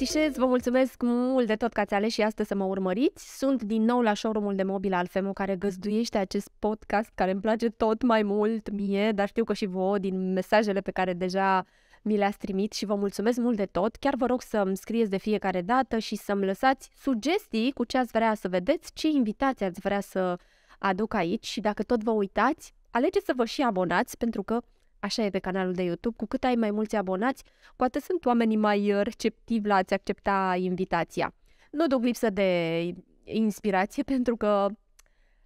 Îmbrățișez, vă mulțumesc mult de tot că ați ales și astăzi să mă urmăriți. Sunt din nou la showroom-ul de mobil al FEMO care găzduiește acest podcast care îmi place tot mai mult mie, dar știu că și voi din mesajele pe care deja mi le-ați trimit și vă mulțumesc mult de tot. Chiar vă rog să-mi scrieți de fiecare dată și să-mi lăsați sugestii cu ce ați vrea să vedeți, ce invitații ați vrea să aduc aici și dacă tot vă uitați, alegeți să vă și abonați pentru că Așa e pe canalul de YouTube, cu cât ai mai mulți abonați, cu atât sunt oamenii mai receptivi la a-ți accepta invitația. Nu duc lipsă de inspirație pentru că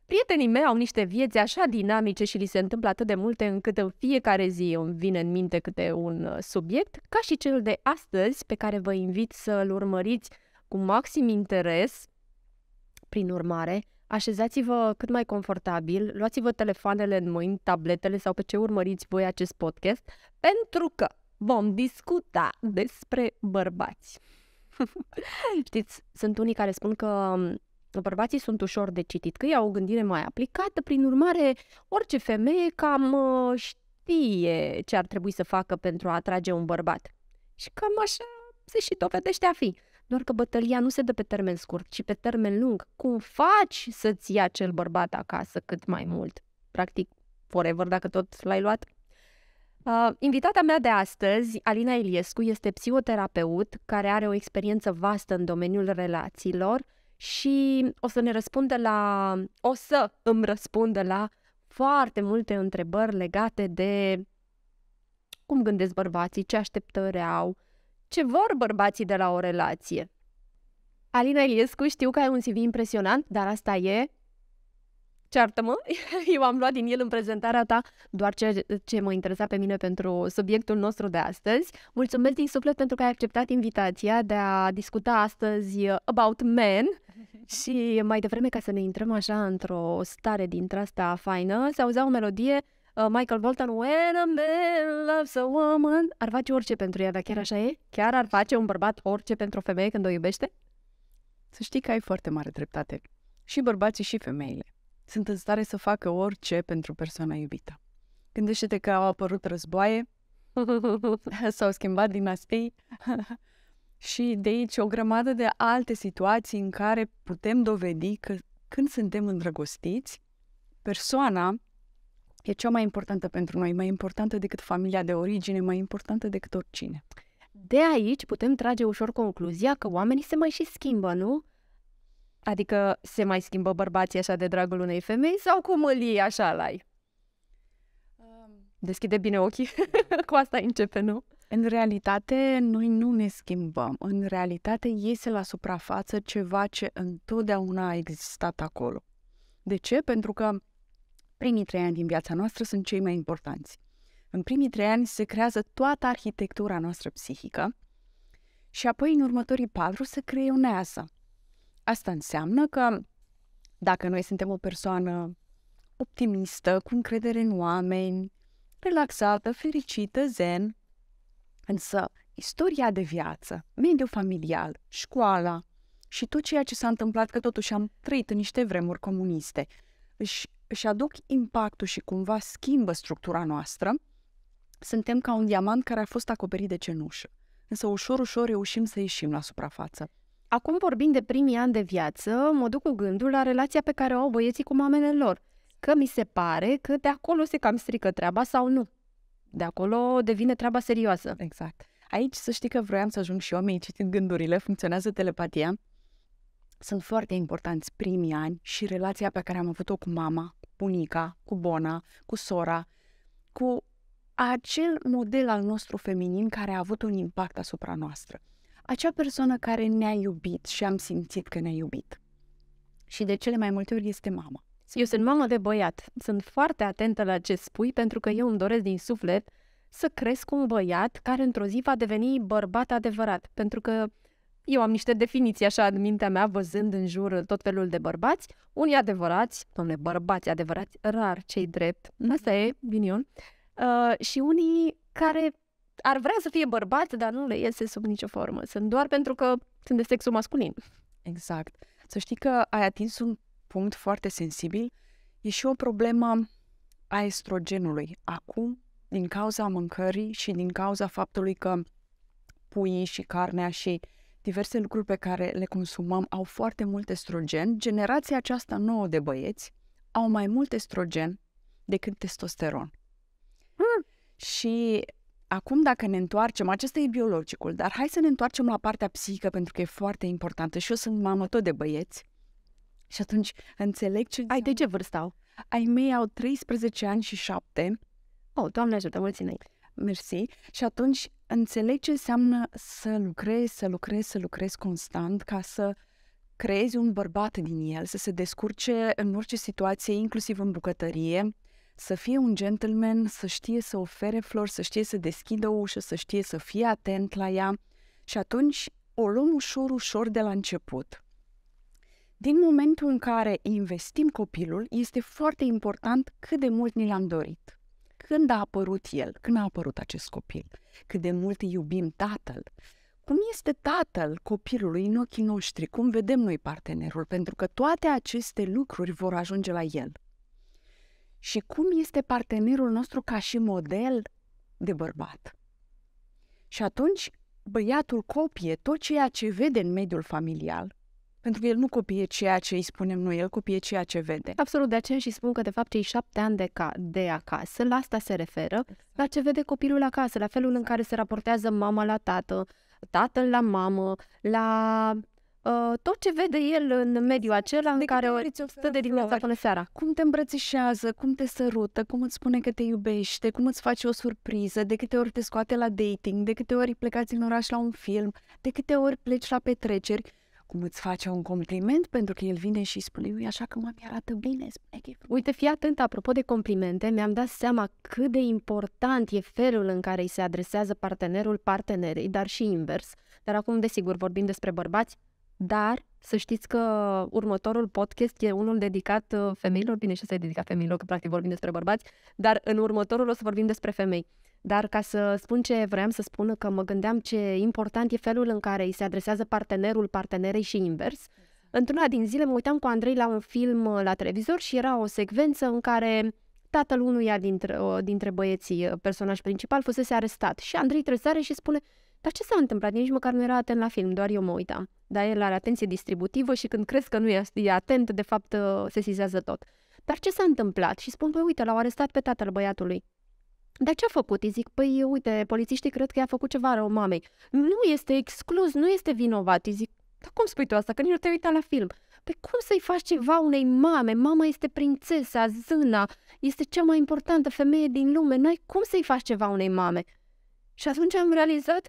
prietenii mei au niște vieți așa dinamice și li se întâmplă atât de multe încât în fiecare zi îmi vine în minte câte un uh, subiect, ca și cel de astăzi pe care vă invit să-l urmăriți cu maxim interes. Prin urmare, Așezați-vă cât mai confortabil, luați-vă telefoanele în mâini, tabletele sau pe ce urmăriți voi acest podcast, pentru că vom discuta despre bărbați. Știți, sunt unii care spun că mm, bărbații sunt ușor de citit, că ei au o gândire mai aplicată, prin urmare, orice femeie cam uh, știe ce ar trebui să facă pentru a atrage un bărbat. Și cam așa se și dovedește a fi. Doar că bătălia nu se dă pe termen scurt, ci pe termen lung. Cum faci să-ți ia cel bărbat acasă cât mai mult? Practic, forever, dacă tot l-ai luat. Uh, invitata mea de astăzi, Alina Iliescu, este psihoterapeut care are o experiență vastă în domeniul relațiilor și o să ne răspundă la, o să îmi răspundă la foarte multe întrebări legate de cum gândesc bărbații, ce așteptări au, ce vor bărbații de la o relație. Alina Iliescu, știu că ai un CV impresionant, dar asta e... Ceartă-mă, eu am luat din el în prezentarea ta doar ce, ce mă interesa pe mine pentru subiectul nostru de astăzi. Mulțumesc din suflet pentru că ai acceptat invitația de a discuta astăzi about men și mai devreme ca să ne intrăm așa într-o stare dintre asta faină, se auzea o melodie Uh, Michael Bolton, When a man loves a woman, ar face orice pentru ea, dar chiar așa e? Chiar ar face un bărbat orice pentru o femeie când o iubește? Să știi că ai foarte mare dreptate. Și bărbații și femeile sunt în stare să facă orice pentru persoana iubită. Gândește-te că au apărut războaie, s-au schimbat dinastii și de aici o grămadă de alte situații în care putem dovedi că când suntem îndrăgostiți, persoana e cea mai importantă pentru noi, mai importantă decât familia de origine, mai importantă decât oricine. De aici putem trage ușor concluzia că oamenii se mai și schimbă, nu? Adică se mai schimbă bărbații așa de dragul unei femei sau cum îl iei așa la ei? Deschide bine ochii, cu asta începe, nu? În realitate, noi nu ne schimbăm. În realitate, iese la suprafață ceva ce întotdeauna a existat acolo. De ce? Pentru că primii trei ani din viața noastră sunt cei mai importanți. În primii trei ani se creează toată arhitectura noastră psihică și apoi în următorii patru se creionează. Asta înseamnă că dacă noi suntem o persoană optimistă, cu încredere în oameni, relaxată, fericită, zen, însă istoria de viață, mediul familial, școala și tot ceea ce s-a întâmplat, că totuși am trăit în niște vremuri comuniste, își își aduc impactul și cumva schimbă structura noastră, suntem ca un diamant care a fost acoperit de cenușă. Însă ușor, ușor reușim să ieșim la suprafață. Acum vorbind de primii ani de viață, mă duc cu gândul la relația pe care o au băieții cu mamele lor. Că mi se pare că de acolo se cam strică treaba sau nu. De acolo devine treaba serioasă. Exact. Aici să știi că vroiam să ajung și eu, mi citind gândurile, funcționează telepatia sunt foarte importanți primii ani și relația pe care am avut-o cu mama, cu bunica, cu bona, cu sora, cu acel model al nostru feminin care a avut un impact asupra noastră. Acea persoană care ne-a iubit și am simțit că ne-a iubit. Și de cele mai multe ori este mama. Eu sunt mamă de băiat. Sunt foarte atentă la ce spui pentru că eu îmi doresc din suflet să cresc un băiat care într-o zi va deveni bărbat adevărat. Pentru că eu am niște definiții așa în mintea mea, văzând în jur tot felul de bărbați, unii adevărați, domne, bărbați adevărați, rar cei drept, asta e, binion, uh, și unii care ar vrea să fie bărbați, dar nu le iese sub nicio formă. Sunt doar pentru că sunt de sexul masculin. Exact. Să știi că ai atins un punct foarte sensibil. E și o problemă a estrogenului. Acum, din cauza mâncării și din cauza faptului că puii și carnea și diverse lucruri pe care le consumăm au foarte mult estrogen, generația aceasta nouă de băieți au mai mult estrogen decât testosteron. Mm. Și acum dacă ne întoarcem, acesta e biologicul, dar hai să ne întoarcem la partea psihică pentru că e foarte importantă și eu sunt mamă tot de băieți și atunci înțeleg ce... Ai de ce vârstă au? Ai mei au 13 ani și 7. Oh, Doamne ajută, mulțumesc! Mersi. Și atunci înțeleg ce înseamnă să lucrezi, să lucrezi, să lucrezi constant ca să creezi un bărbat din el, să se descurce în orice situație, inclusiv în bucătărie, să fie un gentleman, să știe să ofere flori, să știe să deschidă o ușă, să știe să fie atent la ea și atunci o luăm ușor, ușor de la început. Din momentul în care investim copilul, este foarte important cât de mult ni l-am dorit. Când a apărut el? Când a apărut acest copil? Cât de mult iubim tatăl? Cum este tatăl copilului în ochii noștri? Cum vedem noi partenerul? Pentru că toate aceste lucruri vor ajunge la el. Și cum este partenerul nostru ca și model de bărbat? Și atunci, băiatul copie tot ceea ce vede în mediul familial, pentru că el nu copie ceea ce îi spunem noi, el copie ceea ce vede. Absolut, de aceea și spun că, de fapt, cei șapte ani de, ca- de acasă, la asta se referă, exact. la ce vede copilul acasă, la felul în exact. care se raportează mama la tată, tatăl la mamă, la uh, tot ce vede el în exact. mediul acela de în care o stă de dimineața până seara. Cum te îmbrățișează, cum te sărută, cum îți spune că te iubește, cum îți face o surpriză, de câte ori te scoate la dating, de câte ori plecați în oraș la un film, de câte ori pleci la petreceri cum îți face un compliment, pentru că el vine și spune, ui, așa că mami arată bine, spune că e Uite, fii atent, apropo de complimente, mi-am dat seama cât de important e felul în care îi se adresează partenerul partenerei, dar și invers. Dar acum, desigur, vorbim despre bărbați, dar să știți că următorul podcast e unul dedicat uh, femeilor, bine și să e dedicat femeilor, că practic vorbim despre bărbați, dar în următorul o să vorbim despre femei. Dar ca să spun ce vreau să spun, că mă gândeam ce important e felul în care îi se adresează partenerul partenerei și invers. Exact. Într-una din zile mă uitam cu Andrei la un film uh, la televizor și era o secvență în care tatăl unuia dintre, uh, dintre băieții, personaj principal, fusese arestat. Și Andrei trezare și spune, dar ce s-a întâmplat? Nici măcar nu era atent la film, doar eu mă uitam. Dar el are atenție distributivă și când crezi că nu e, atent, de fapt ă, se sizează tot. Dar ce s-a întâmplat? Și spun, păi uite, l-au arestat pe tatăl băiatului. Dar ce a făcut? Îi zic, păi uite, polițiștii cred că i-a făcut ceva rău mamei. Nu este exclus, nu este vinovat. Îi zic, dar cum spui tu asta, că nici nu te uita la film? Pe păi cum să-i faci ceva unei mame? Mama este prințesa, zâna, este cea mai importantă femeie din lume. N-ai cum să-i faci ceva unei mame. Și atunci am realizat,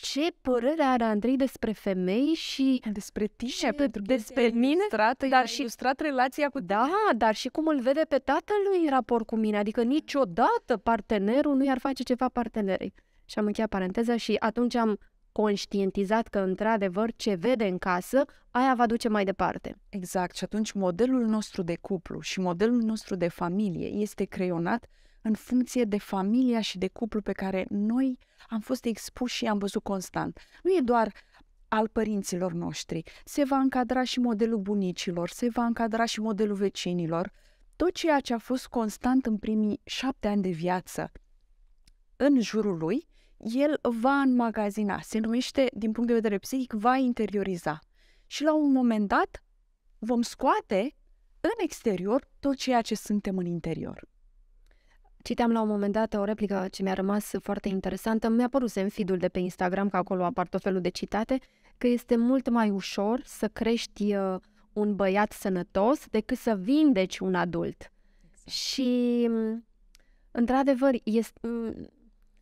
ce părere are Andrei despre femei și despre tine, și pentru despre mine, ilustrat, dar și ilustrat relația cu Da, dar și cum îl vede pe tatălui în raport cu mine, adică niciodată partenerul nu i-ar face ceva partenerei. Și am încheiat paranteza și atunci am conștientizat că, într-adevăr, ce vede în casă, aia va duce mai departe. Exact. Și atunci modelul nostru de cuplu și modelul nostru de familie este creionat în funcție de familia și de cuplu pe care noi am fost expuși și am văzut constant. Nu e doar al părinților noștri, se va încadra și modelul bunicilor, se va încadra și modelul vecinilor. Tot ceea ce a fost constant în primii șapte ani de viață în jurul lui, el va înmagazina, se numește, din punct de vedere psihic, va interioriza. Și la un moment dat vom scoate în exterior tot ceea ce suntem în interior. Citeam la un moment dat o replică ce mi-a rămas foarte interesantă. Mi-a părut în feed de pe Instagram, că acolo apar tot felul de citate, că este mult mai ușor să crești uh, un băiat sănătos decât să vindeci un adult. Exact. Și, mm, într-adevăr, este, mm,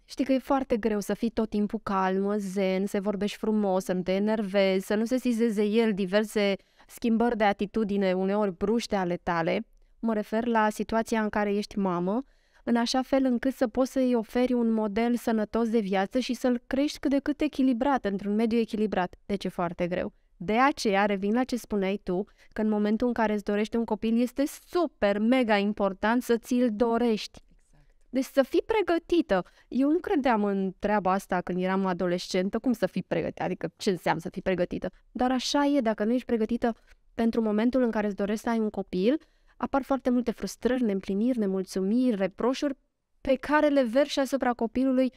știi că e foarte greu să fii tot timpul calmă, zen, să vorbești frumos, să nu te enervezi, să nu se sizeze el diverse schimbări de atitudine, uneori bruște ale tale. Mă refer la situația în care ești mamă în așa fel încât să poți să-i oferi un model sănătos de viață și să-l crești cât de cât echilibrat, într-un mediu echilibrat. Deci e foarte greu. De aceea, revin la ce spuneai tu, că în momentul în care îți dorești un copil, este super, mega important să ți-l dorești. Exact. Deci să fii pregătită. Eu nu credeam în treaba asta când eram adolescentă, cum să fii pregătită, adică ce înseamnă să fii pregătită. Dar așa e, dacă nu ești pregătită pentru momentul în care îți dorești să ai un copil, apar foarte multe frustrări, neîmpliniri, nemulțumiri, reproșuri pe care le verși asupra copilului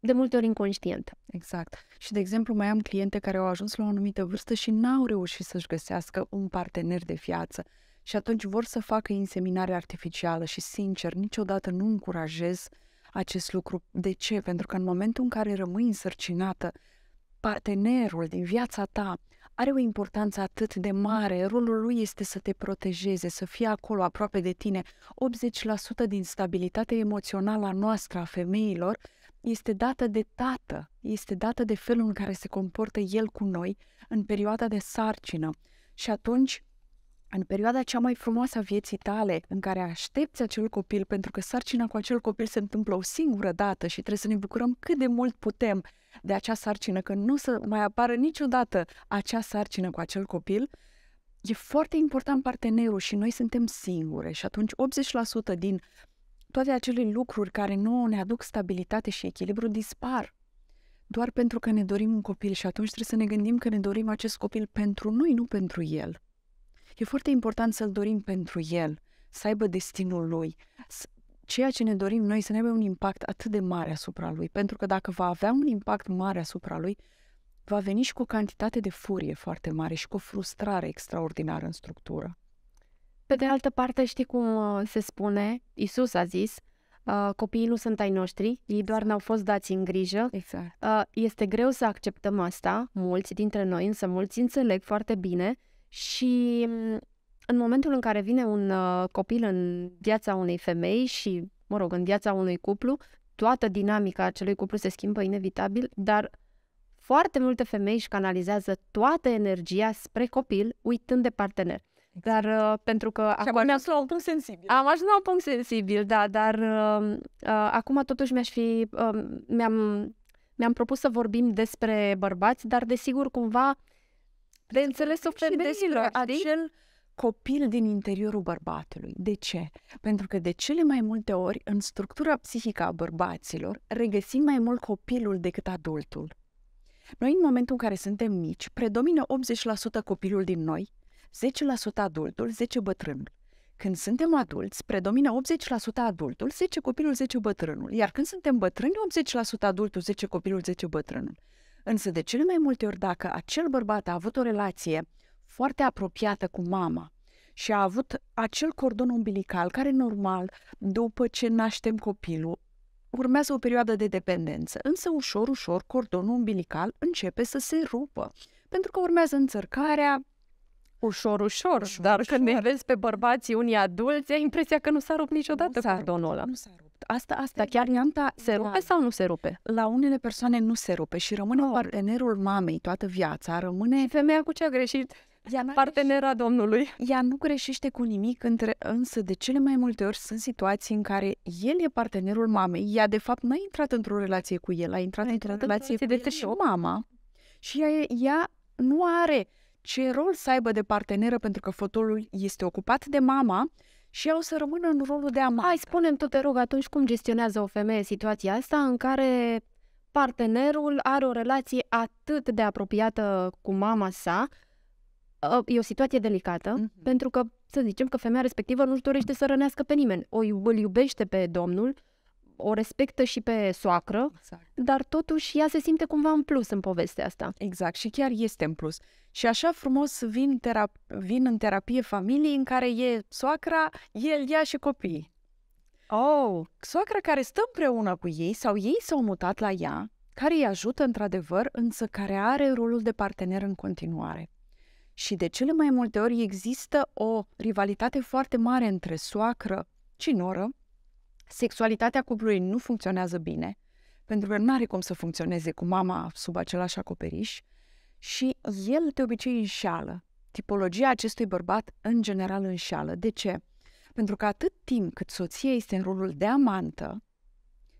de multe ori inconștient. Exact. Și, de exemplu, mai am cliente care au ajuns la o anumită vârstă și n-au reușit să-și găsească un partener de viață și atunci vor să facă inseminare artificială și, sincer, niciodată nu încurajez acest lucru. De ce? Pentru că în momentul în care rămâi însărcinată, partenerul din viața ta are o importanță atât de mare, rolul lui este să te protejeze, să fie acolo aproape de tine. 80% din stabilitatea emoțională a noastră, a femeilor, este dată de tată, este dată de felul în care se comportă el cu noi în perioada de sarcină. Și atunci, în perioada cea mai frumoasă a vieții tale, în care aștepți acel copil, pentru că sarcina cu acel copil se întâmplă o singură dată și trebuie să ne bucurăm cât de mult putem de acea sarcină, că nu să mai apară niciodată acea sarcină cu acel copil, e foarte important partenerul și noi suntem singure și atunci 80% din toate acele lucruri care nu ne aduc stabilitate și echilibru dispar doar pentru că ne dorim un copil și atunci trebuie să ne gândim că ne dorim acest copil pentru noi, nu pentru el. E foarte important să-l dorim pentru el, să aibă destinul lui, ceea ce ne dorim noi să ne aibă un impact atât de mare asupra lui, pentru că dacă va avea un impact mare asupra lui, va veni și cu o cantitate de furie foarte mare și cu o frustrare extraordinară în structură. Pe de altă parte, știi cum uh, se spune, Isus a zis, uh, copiii nu sunt ai noștri, ei doar n-au fost dați în grijă. Exact. Uh, este greu să acceptăm asta, mulți dintre noi, însă mulți înțeleg foarte bine și mm, în momentul în care vine un uh, copil în viața unei femei și, mă rog, în viața unui cuplu, toată dinamica acelui cuplu se schimbă inevitabil, dar foarte multe femei își canalizează toată energia spre copil, uitând de partener. Exact. Dar uh, pentru că... Și acum am ajuns la un punct sensibil. Am ajuns la un punct sensibil, da, dar uh, uh, acum totuși mi-aș fi... Uh, mi-am, mi-am propus să vorbim despre bărbați, dar desigur cumva de înțelesul femeilor, acel copil din interiorul bărbatului. De ce? Pentru că de cele mai multe ori, în structura psihică a bărbaților, regăsim mai mult copilul decât adultul. Noi, în momentul în care suntem mici, predomină 80% copilul din noi, 10% adultul, 10 bătrânul. Când suntem adulți, predomină 80% adultul, 10 copilul, 10 bătrânul, iar când suntem bătrâni, 80% adultul, 10 copilul, 10 bătrânul. Însă, de cele mai multe ori, dacă acel bărbat a avut o relație foarte apropiată cu mama și a avut acel cordon umbilical care, normal, după ce naștem copilul, urmează o perioadă de dependență. Însă, ușor, ușor, cordonul umbilical începe să se rupă, pentru că urmează înțărcarea, Ușor, ușor, ușor dar ușor. când ne vezi pe bărbații unii adulți, ai impresia că nu s-a rupt niciodată nu cordonul ăla. Nu s-a rupt. Asta, asta, chiar Ianta, se rupe da. sau nu se rupe? La unele persoane nu se rupe și rămâne oh. partenerul mamei toată viața, rămâne... Și femeia cu ce a greșit? Ea partenera domnului. Ea nu greșește cu nimic, între, însă de cele mai multe ori sunt situații în care el e partenerul mamei, ea de fapt n-a intrat într-o relație cu el, a intrat a într-o relație cu de și mama. Și ea, ea nu are ce rol să aibă de parteneră pentru că fotolul este ocupat de mama și ea o să rămână în rolul de amant. Hai, spunem tot te rog, atunci cum gestionează o femeie situația asta în care partenerul are o relație atât de apropiată cu mama sa, Uh, e o situație delicată, mm-hmm. pentru că, să zicem că femeia respectivă nu-și dorește să rănească pe nimeni. O îl iubește pe domnul, o respectă și pe soacră, exact. dar totuși ea se simte cumva în plus în povestea asta. Exact, și chiar este în plus. Și așa frumos vin, terap- vin în terapie familii în care e soacra, el, ea și copiii. Oh! Soacra care stă împreună cu ei sau ei s-au mutat la ea, care îi ajută într-adevăr, însă care are rolul de partener în continuare. Și de cele mai multe ori există o rivalitate foarte mare între soacră și noră. Sexualitatea cuplului nu funcționează bine, pentru că nu are cum să funcționeze cu mama sub același acoperiș și el de obicei înșeală. Tipologia acestui bărbat în general înșeală. De ce? Pentru că atât timp cât soția este în rolul de amantă,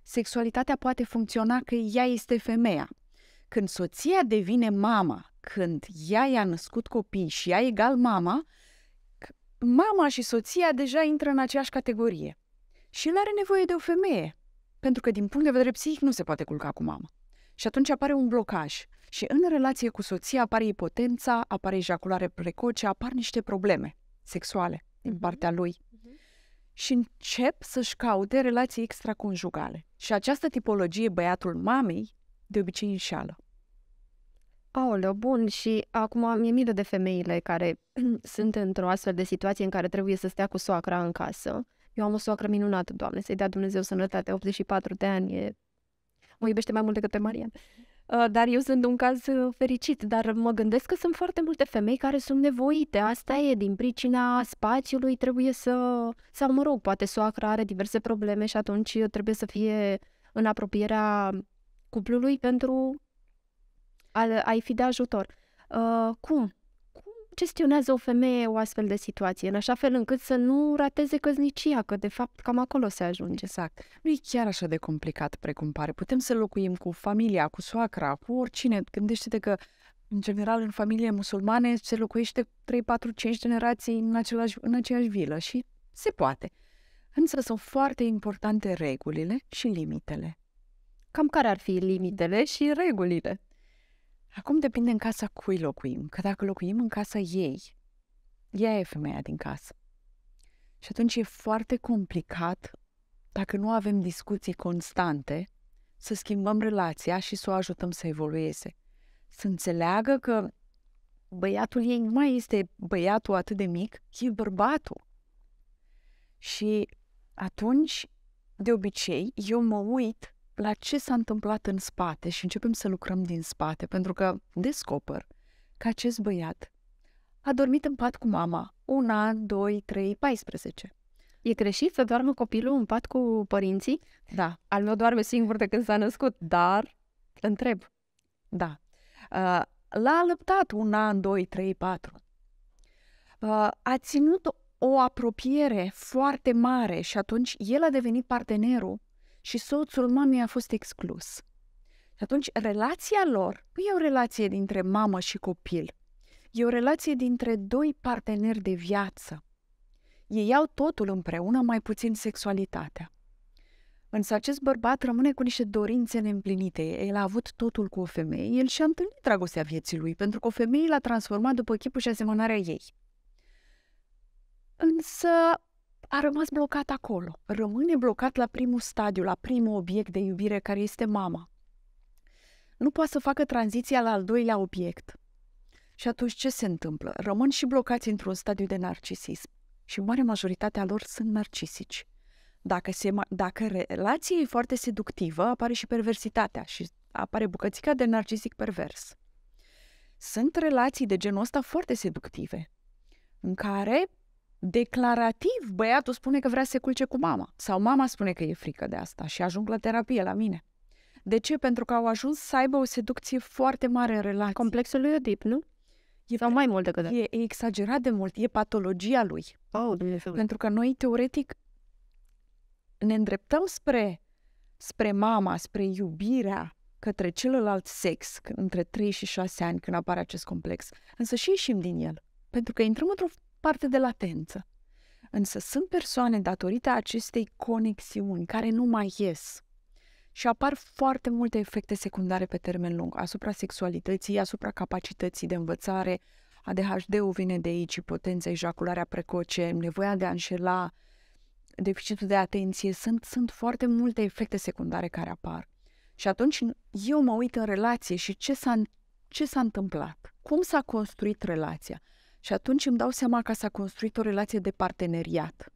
sexualitatea poate funcționa că ea este femeia. Când soția devine mama când ea i-a născut copii și ea egal mama, mama și soția deja intră în aceeași categorie. Și el are nevoie de o femeie, pentru că din punct de vedere psihic nu se poate culca cu mama. Și atunci apare un blocaj. Și în relație cu soția apare ipotența, apare ejaculare precoce, apar niște probleme sexuale mm-hmm. din mhm. partea lui. Mm-hmm. Și încep să-și caute relații extraconjugale. Și această tipologie băiatul mamei de obicei înșală. Aoleu, bun, și acum mi-e milă de femeile care sunt într-o astfel de situație în care trebuie să stea cu soacra în casă. Eu am o soacră minunată, Doamne, să-i dea Dumnezeu sănătate, 84 de ani, e... mă iubește mai mult decât pe Marian. Uh, dar eu sunt un caz uh, fericit, dar mă gândesc că sunt foarte multe femei care sunt nevoite. Asta e, din pricina spațiului trebuie să... Sau, mă rog, poate soacra are diverse probleme și atunci trebuie să fie în apropierea cuplului pentru ai fi de ajutor. Uh, cum? Cum gestionează o femeie o astfel de situație, în așa fel încât să nu rateze căznicia, că de fapt cam acolo se ajunge. Exact. Nu e chiar așa de complicat precum pare. Putem să locuim cu familia, cu soacra, cu oricine. Gândește-te că în general, în familie musulmane se locuiește 3, 4, 5 generații în, același, în aceeași vilă și se poate. Însă sunt foarte importante regulile și limitele. Cam care ar fi limitele și regulile? Acum depinde în casa cui locuim, că dacă locuim în casa ei, ea e femeia din casă. Și atunci e foarte complicat, dacă nu avem discuții constante, să schimbăm relația și să o ajutăm să evolueze. Să înțeleagă că băiatul ei nu mai este băiatul atât de mic, e bărbatul. Și atunci, de obicei, eu mă uit la ce s-a întâmplat în spate și începem să lucrăm din spate, pentru că descoper că acest băiat a dormit în pat cu mama un an, doi, trei, 14. E greșit să doarmă copilul în pat cu părinții? Da. Al meu doarme singur de când s-a născut, dar întreb. Da. Uh, l-a alăptat un an, doi, trei, patru. Uh, a ținut o apropiere foarte mare și atunci el a devenit partenerul și soțul mamei a fost exclus. Și atunci relația lor nu e o relație dintre mamă și copil, e o relație dintre doi parteneri de viață. Ei iau totul împreună, mai puțin sexualitatea. Însă acest bărbat rămâne cu niște dorințe neîmplinite. El a avut totul cu o femeie, el și-a întâlnit dragostea vieții lui, pentru că o femeie l-a transformat după chipul și asemănarea ei. Însă a rămas blocat acolo. Rămâne blocat la primul stadiu, la primul obiect de iubire care este mama. Nu poate să facă tranziția la al doilea obiect. Și atunci ce se întâmplă? Rămân și blocați într-un stadiu de narcisism. Și mare majoritatea lor sunt narcisici. Dacă, se, dacă relația e foarte seductivă, apare și perversitatea și apare bucățica de narcisic pervers. Sunt relații de genul ăsta foarte seductive, în care declarativ băiatul spune că vrea să se culce cu mama sau mama spune că e frică de asta și ajung la terapie la mine. De ce? Pentru că au ajuns să aibă o seducție foarte mare în relație. Complexul lui Oedip, nu? E, sau mai mult decât e, exagerat de mult, e patologia lui. Oh, Dumnezeu. Pentru că noi, teoretic, ne îndreptăm spre, spre mama, spre iubirea către celălalt sex, între 3 și 6 ani, când apare acest complex. Însă și ieșim din el. Pentru că intrăm într-o parte de latență. Însă sunt persoane, datorită acestei conexiuni, care nu mai ies și apar foarte multe efecte secundare pe termen lung asupra sexualității, asupra capacității de învățare. ADHD-ul vine de aici, potența, ejacularea precoce, nevoia de a înșela, deficitul de atenție. Sunt, sunt foarte multe efecte secundare care apar. Și atunci eu mă uit în relație și ce s-a, ce s-a întâmplat, cum s-a construit relația. Și atunci îmi dau seama că s-a construit o relație de parteneriat.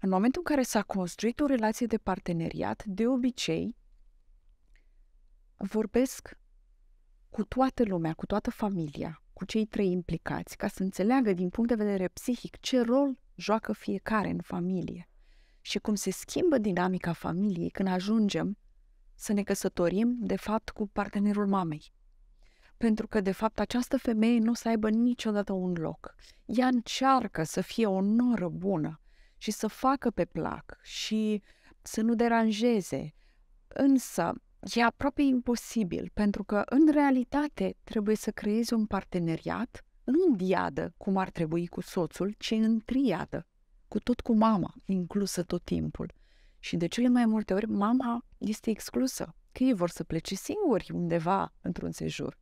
În momentul în care s-a construit o relație de parteneriat, de obicei vorbesc cu toată lumea, cu toată familia, cu cei trei implicați, ca să înțeleagă din punct de vedere psihic ce rol joacă fiecare în familie și cum se schimbă dinamica familiei când ajungem să ne căsătorim, de fapt, cu partenerul mamei pentru că, de fapt, această femeie nu o să aibă niciodată un loc. Ea încearcă să fie o noră bună și să facă pe plac și să nu deranjeze, însă e aproape imposibil, pentru că, în realitate, trebuie să creezi un parteneriat, nu în diadă, cum ar trebui cu soțul, ci în triadă, cu tot cu mama, inclusă tot timpul. Și de cele mai multe ori, mama este exclusă, că ei vor să plece singuri undeva într-un sejur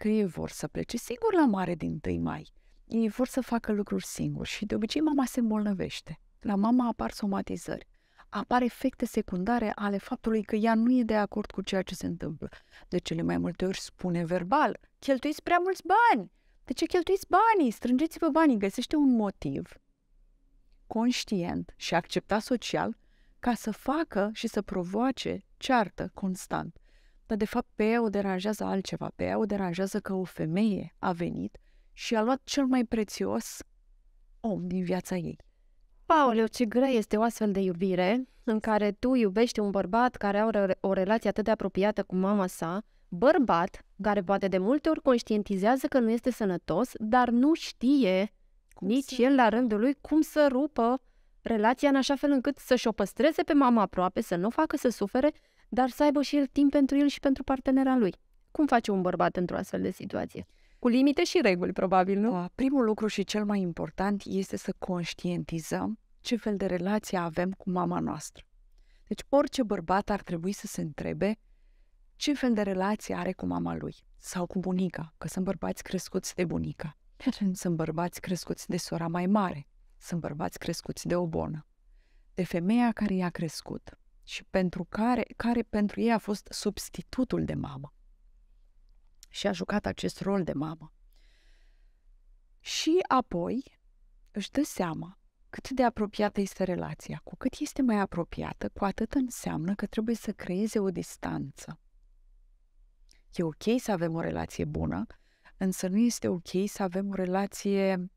că ei vor să plece singur la mare din 1 mai. Ei vor să facă lucruri singuri și de obicei mama se îmbolnăvește. La mama apar somatizări apar efecte secundare ale faptului că ea nu e de acord cu ceea ce se întâmplă. De cele mai multe ori spune verbal, cheltuiți prea mulți bani! De ce cheltuiți banii? Strângeți-vă banii! Găsește un motiv conștient și acceptat social ca să facă și să provoace ceartă constant dar de fapt pe ea o deranjează altceva. Pe ea o deranjează că o femeie a venit și a luat cel mai prețios om din viața ei. Paoleu, ce grea este o astfel de iubire în care tu iubești un bărbat care are o relație atât de apropiată cu mama sa, bărbat care poate de multe ori conștientizează că nu este sănătos, dar nu știe cum nici să... el la rândul lui cum să rupă relația în așa fel încât să-și o păstreze pe mama aproape, să nu o facă să sufere, dar să aibă și el timp pentru el și pentru partenera lui. Cum face un bărbat într-o astfel de situație? Cu limite și reguli, probabil, nu? Primul lucru și cel mai important este să conștientizăm ce fel de relație avem cu mama noastră. Deci orice bărbat ar trebui să se întrebe ce fel de relație are cu mama lui sau cu bunica, că sunt bărbați crescuți de bunica. Sunt bărbați crescuți de sora mai mare. Sunt bărbați crescuți de o bonă. De femeia care i-a crescut și pentru care, care pentru ei a fost substitutul de mamă. Și a jucat acest rol de mamă. Și apoi își dă seama cât de apropiată este relația. Cu cât este mai apropiată, cu atât înseamnă că trebuie să creeze o distanță. E ok să avem o relație bună, însă nu este ok să avem o relație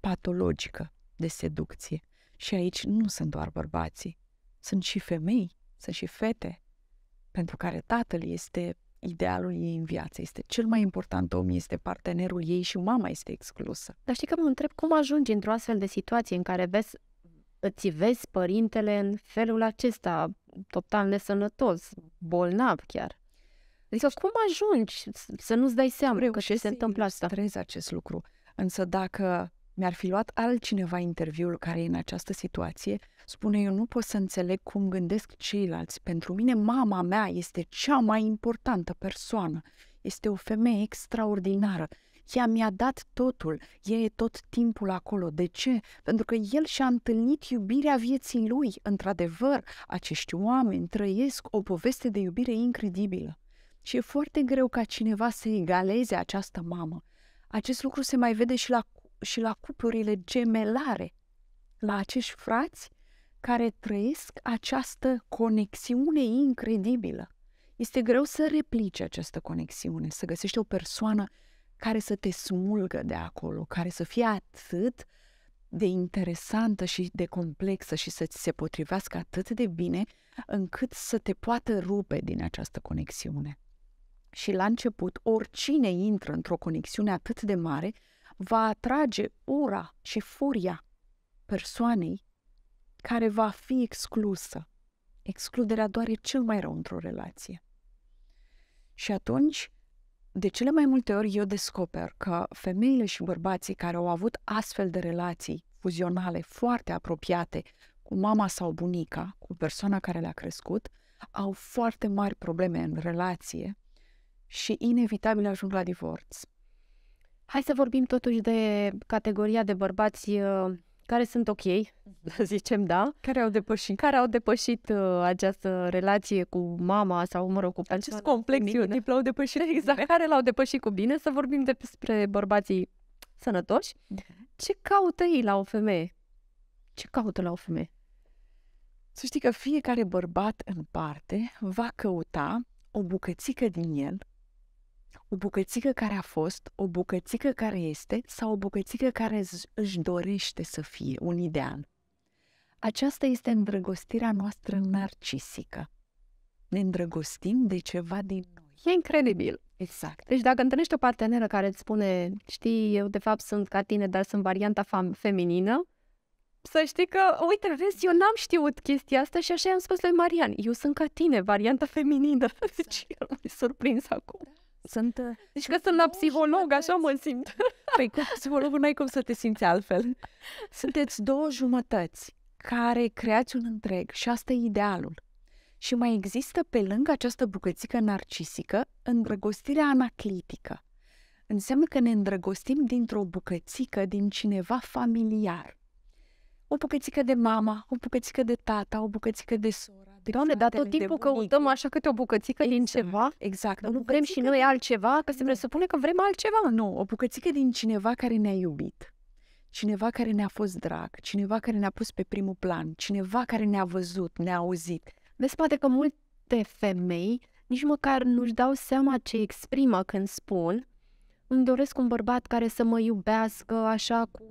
patologică de seducție. Și aici nu sunt doar bărbații, sunt și femei sunt și fete pentru care tatăl este idealul ei în viață, este cel mai important om, este partenerul ei și mama este exclusă. Dar știi că mă întreb cum ajungi într-o astfel de situație în care vezi, îți vezi părintele în felul acesta, total nesănătos, bolnav chiar. Adică cum ajungi să nu-ți dai seama că se întâmplă asta? Să acest lucru. Însă dacă mi-ar fi luat altcineva interviul care e în această situație, spune eu nu pot să înțeleg cum gândesc ceilalți. Pentru mine mama mea este cea mai importantă persoană. Este o femeie extraordinară. Ea mi-a dat totul, ea e tot timpul acolo. De ce? Pentru că el și-a întâlnit iubirea vieții lui. Într-adevăr, acești oameni trăiesc o poveste de iubire incredibilă. Și e foarte greu ca cineva să egaleze această mamă. Acest lucru se mai vede și la și la cuplurile gemelare, la acești frați care trăiesc această conexiune incredibilă. Este greu să replici această conexiune, să găsești o persoană care să te smulgă de acolo, care să fie atât de interesantă și de complexă și să ți se potrivească atât de bine încât să te poată rupe din această conexiune. Și la început, oricine intră într-o conexiune atât de mare, va atrage ura și furia persoanei care va fi exclusă. Excluderea doare cel mai rău într-o relație. Și atunci, de cele mai multe ori eu descoper că femeile și bărbații care au avut astfel de relații fuzionale foarte apropiate cu mama sau bunica, cu persoana care le-a crescut, au foarte mari probleme în relație și inevitabil ajung la divorț. Hai să vorbim totuși de categoria de bărbați uh, care sunt ok, mhm. zicem da. Care au depășit. Care au depășit uh, această relație cu mama sau, mă rog, cu Acest complex l-au depășit. Exact, care l-au depășit cu bine. Să vorbim despre bărbații sănătoși. Mhm. Ce caută ei la o femeie? Ce caută la o femeie? Să știi că fiecare bărbat în parte va căuta o bucățică din el o bucățică care a fost, o bucățică care este sau o bucățică care își dorește să fie un ideal. Aceasta este îndrăgostirea noastră narcisică. Ne îndrăgostim de ceva din noi. E incredibil. Exact. Deci dacă întâlnești o parteneră care îți spune, știi, eu de fapt sunt ca tine, dar sunt varianta fam- feminină, să știi că, uite, vezi, eu n-am știut chestia asta și așa i-am spus lui Marian, eu sunt ca tine, varianta feminină. Deci el m-a surprins acum. Sunt... Uh, deci că sunt la psiholog, așa mă simt. Păi cu psihologul n-ai cum să te simți altfel. Sunteți două jumătăți care creați un întreg și asta e idealul. Și mai există pe lângă această bucățică narcisică îndrăgostirea anaclitică. Înseamnă că ne îndrăgostim dintr-o bucățică din cineva familiar. O bucățică de mama, o bucățică de tata, o bucățică de soră, Doamne, dar tot timpul căutăm așa câte o bucățică exact. din ceva. Exact. Nu vrem și noi altceva, că se presupune că vrem altceva. Nu, o bucățică din cineva care ne-a iubit. Cineva care ne-a fost drag, cineva care ne-a pus pe primul plan, cineva care ne-a văzut, ne-a auzit. Vezi, poate că multe femei nici măcar nu-și dau seama ce exprimă când spun îmi doresc un bărbat care să mă iubească așa cum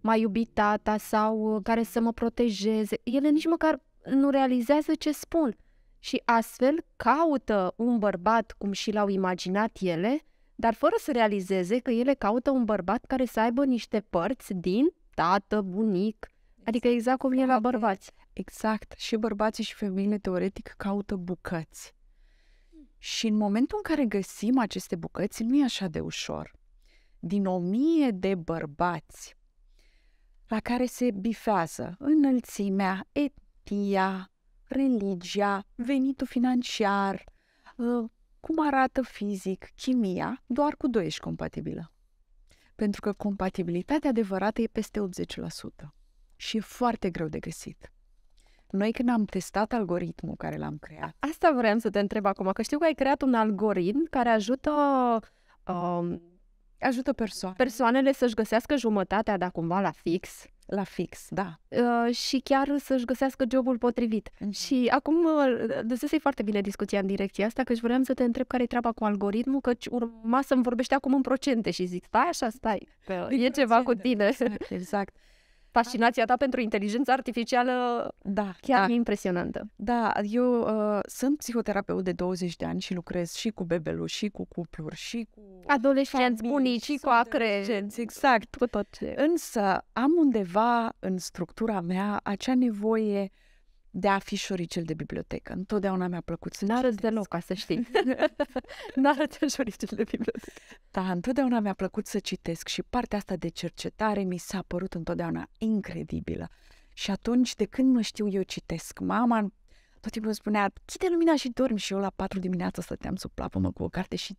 m-a iubit tata sau uh, care să mă protejeze. Ele nici măcar nu realizează ce spun și astfel caută un bărbat cum și l-au imaginat ele, dar fără să realizeze că ele caută un bărbat care să aibă niște părți din tată, bunic, adică exact, exact cum e la bărbați. Exact. Și bărbații și femeile teoretic caută bucăți. Hmm. Și în momentul în care găsim aceste bucăți, nu e așa de ușor. Din o mie de bărbați la care se bifează înălțimea, et, empatia, religia, venitul financiar, uh, cum arată fizic, chimia, doar cu doi ești compatibilă. Pentru că compatibilitatea adevărată e peste 80% și e foarte greu de găsit. Noi când am testat algoritmul care l-am creat. Asta vreau să te întreb acum, că știu că ai creat un algoritm care ajută um, ajută persoane. persoanele să-și găsească jumătatea, dar cumva la fix, la fix, da. Uh, și chiar să-și găsească jobul potrivit. Uh-huh. Și acum ă, să-i foarte bine discuția în direcția asta, că și vreau să te întreb care e treaba cu algoritmul, căci urma să-mi vorbești acum în procente și zic, stai așa, stai, e ceva cu tine. exact. Fascinația ta pentru inteligența artificială da, chiar da. e impresionantă. Da, eu uh, sunt psihoterapeut de 20 de ani și lucrez și cu bebeluși, și cu cupluri, și cu... Adolescenți, bunici, și cu acre. Exact. Cu tot ce... Însă am undeva în structura mea acea nevoie uh, de a fi șoricel de bibliotecă. Întotdeauna mi-a plăcut să N-arăți citesc. deloc, ca să știi. N-arăți șoricel de bibliotecă. Da, întotdeauna mi-a plăcut să citesc și partea asta de cercetare mi s-a părut întotdeauna incredibilă. Și atunci, de când mă știu eu citesc, mama tot timpul îmi spunea, chide lumina și dormi. Și eu la patru dimineața stăteam sub plapă, mă cu o carte și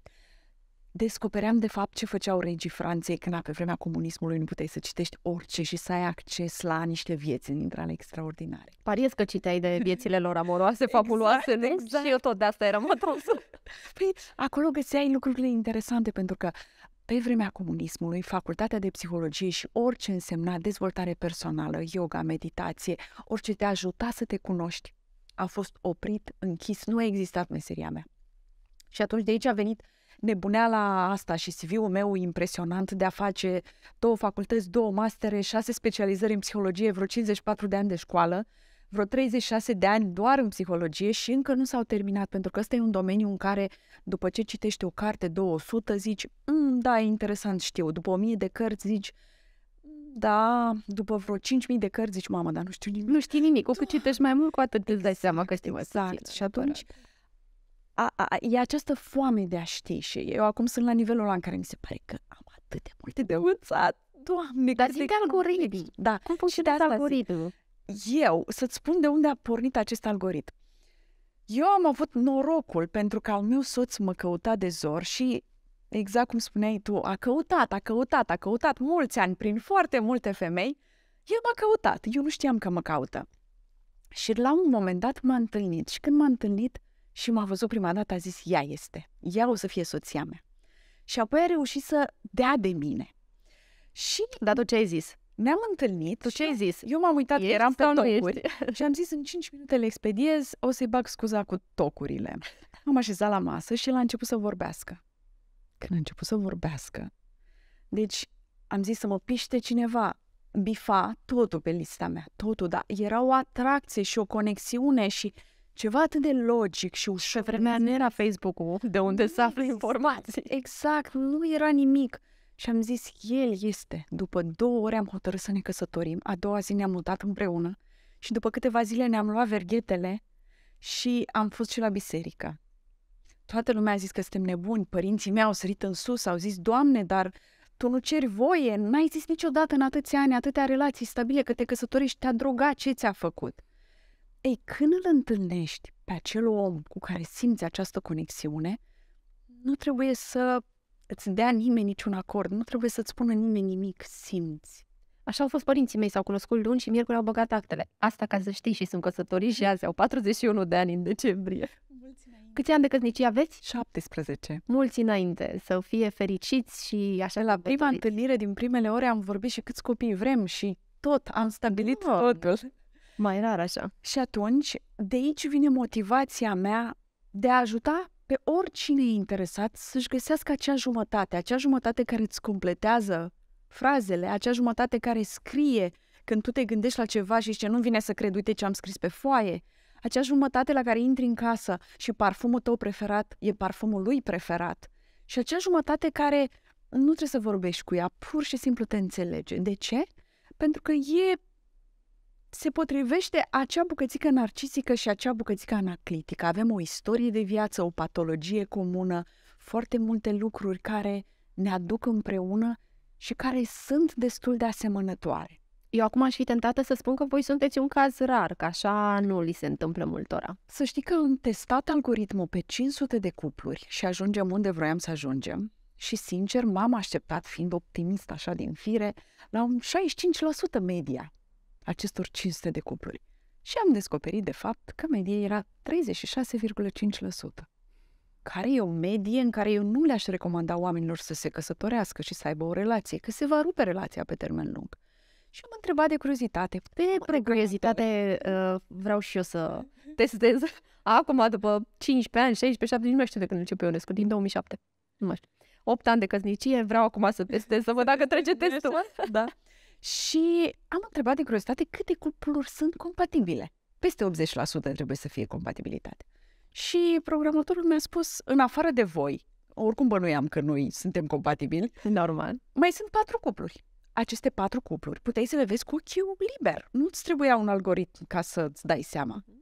descopeream de fapt ce făceau regii Franței, când pe vremea comunismului nu puteai să citești orice și să ai acces la niște vieți dintre ale extraordinare. Pariez că citeai de viețile lor amoroase, exact, fabuloase, exact, nu? Exact. Și eu tot de asta eram atrasă. păi, acolo găseai lucrurile interesante pentru că pe vremea comunismului, facultatea de psihologie și orice însemna dezvoltare personală, yoga, meditație, orice te ajuta să te cunoști, a fost oprit, închis, nu a existat meseria mea. Și atunci de aici a venit uh, nebuneala asta și CV-ul meu impresionant de a face două facultăți, două mastere, șase specializări în psihologie, vreo 54 de ani de școală, vreo 36 de ani doar în psihologie și încă nu s-au terminat, pentru că ăsta e un domeniu în care, după ce citești o carte, 200, zici, mm, da, e interesant, știu, după 1000 de cărți, zici, da, după vreo 5.000 de cărți, zici, mamă, dar nu știu nimic. Nu știi nimic. Cu cât da. citești mai mult, cu atât îți dai seama că știi Exact. Da, și atunci, a, a, e această foame de a ști și eu acum sunt la nivelul ăla în care mi se pare că am atât de multe de învățat. Doamne, Dar zic de algoritmi. Da. Cum funcționează algoritmul? Eu, să-ți spun de unde a pornit acest algoritm. Eu am avut norocul pentru că al meu soț mă căuta de zor și, exact cum spuneai tu, a căutat, a căutat, a căutat mulți ani prin foarte multe femei. El m-a căutat. Eu nu știam că mă caută. Și la un moment dat m-a întâlnit și când m-a întâlnit, și m-a văzut prima dată, a zis, ea este, ea o să fie soția mea. Și apoi a reușit să dea de mine. Și... Dar tu ce ai zis? Ne-am întâlnit. Tu ce ai zis? Eu m-am uitat, ești eram pe tocuri și am zis în 5 minute le expediez, o să-i bag scuza cu tocurile. Am așezat la masă și el a început să vorbească. Când a început să vorbească, deci am zis să mă piște cineva, bifa totul pe lista mea, totul, dar era o atracție și o conexiune și ceva atât de logic și ușor. Pe vremea nu era Facebook-ul de unde să afli informații. Exact, nu era nimic. Și am zis, el este. După două ore am hotărât să ne căsătorim, a doua zi ne-am mutat împreună și după câteva zile ne-am luat verghetele și am fost și la biserică. Toată lumea a zis că suntem nebuni, părinții mei au sărit în sus, au zis, Doamne, dar tu nu ceri voie, n-ai zis niciodată în atâția ani, atâtea relații stabile, că te căsătorești, te-a drogat, ce ți-a făcut? Ei, când îl întâlnești pe acel om cu care simți această conexiune, nu trebuie să îți dea nimeni niciun acord, nu trebuie să-ți spună nimeni nimic, simți. Așa au fost părinții mei, s-au cunoscut luni și miercuri au băgat actele. Asta ca să știi și sunt căsătoriți și azi au 41 de ani în decembrie. Câți ani de căsnicie aveți? 17. Mulți înainte, să fie fericiți și așa la Prima întâlnire din primele ore am vorbit și câți copii vrem și tot, am stabilit no. totul. Mai rar așa. Și atunci, de aici vine motivația mea de a ajuta pe oricine e interesat să-și găsească acea jumătate, acea jumătate care îți completează frazele, acea jumătate care scrie când tu te gândești la ceva și zice, nu vine să cred, uite ce am scris pe foaie. Acea jumătate la care intri în casă și parfumul tău preferat e parfumul lui preferat. Și acea jumătate care nu trebuie să vorbești cu ea, pur și simplu te înțelege. De ce? Pentru că e se potrivește acea bucățică narcisică și acea bucățică anaclitică. Avem o istorie de viață, o patologie comună, foarte multe lucruri care ne aduc împreună și care sunt destul de asemănătoare. Eu acum aș fi tentată să spun că voi sunteți un caz rar, că așa nu li se întâmplă multora. Să știi că am testat algoritmul pe 500 de cupluri și ajungem unde vroiam să ajungem și, sincer, m-am așteptat, fiind optimist așa din fire, la un 65% media acestor 500 de cupluri. Și am descoperit, de fapt, că media era 36,5%, care e o medie în care eu nu le-aș recomanda oamenilor să se căsătorească și să aibă o relație, că se va rupe relația pe termen lung. Și am întrebat de curiozitate. Pe curiozitate uh, vreau și eu să testez. Acum, după 15 ani, 16, 17, nu mai știu de când începe Ionescu, din 2007. Nu mai știu. 8 ani de căsnicie, vreau acum să testez, să văd dacă trece testul. Da. Și am întrebat din curiozitate câte cupluri sunt compatibile. Peste 80% trebuie să fie compatibilitate. Și programatorul mi-a spus, în afară de voi, oricum bănuiam că noi suntem compatibili. Normal. Mai sunt patru cupluri. Aceste patru cupluri puteai să le vezi cu ochiul liber. Nu-ți trebuia un algoritm ca să-ți dai seama. Mhm.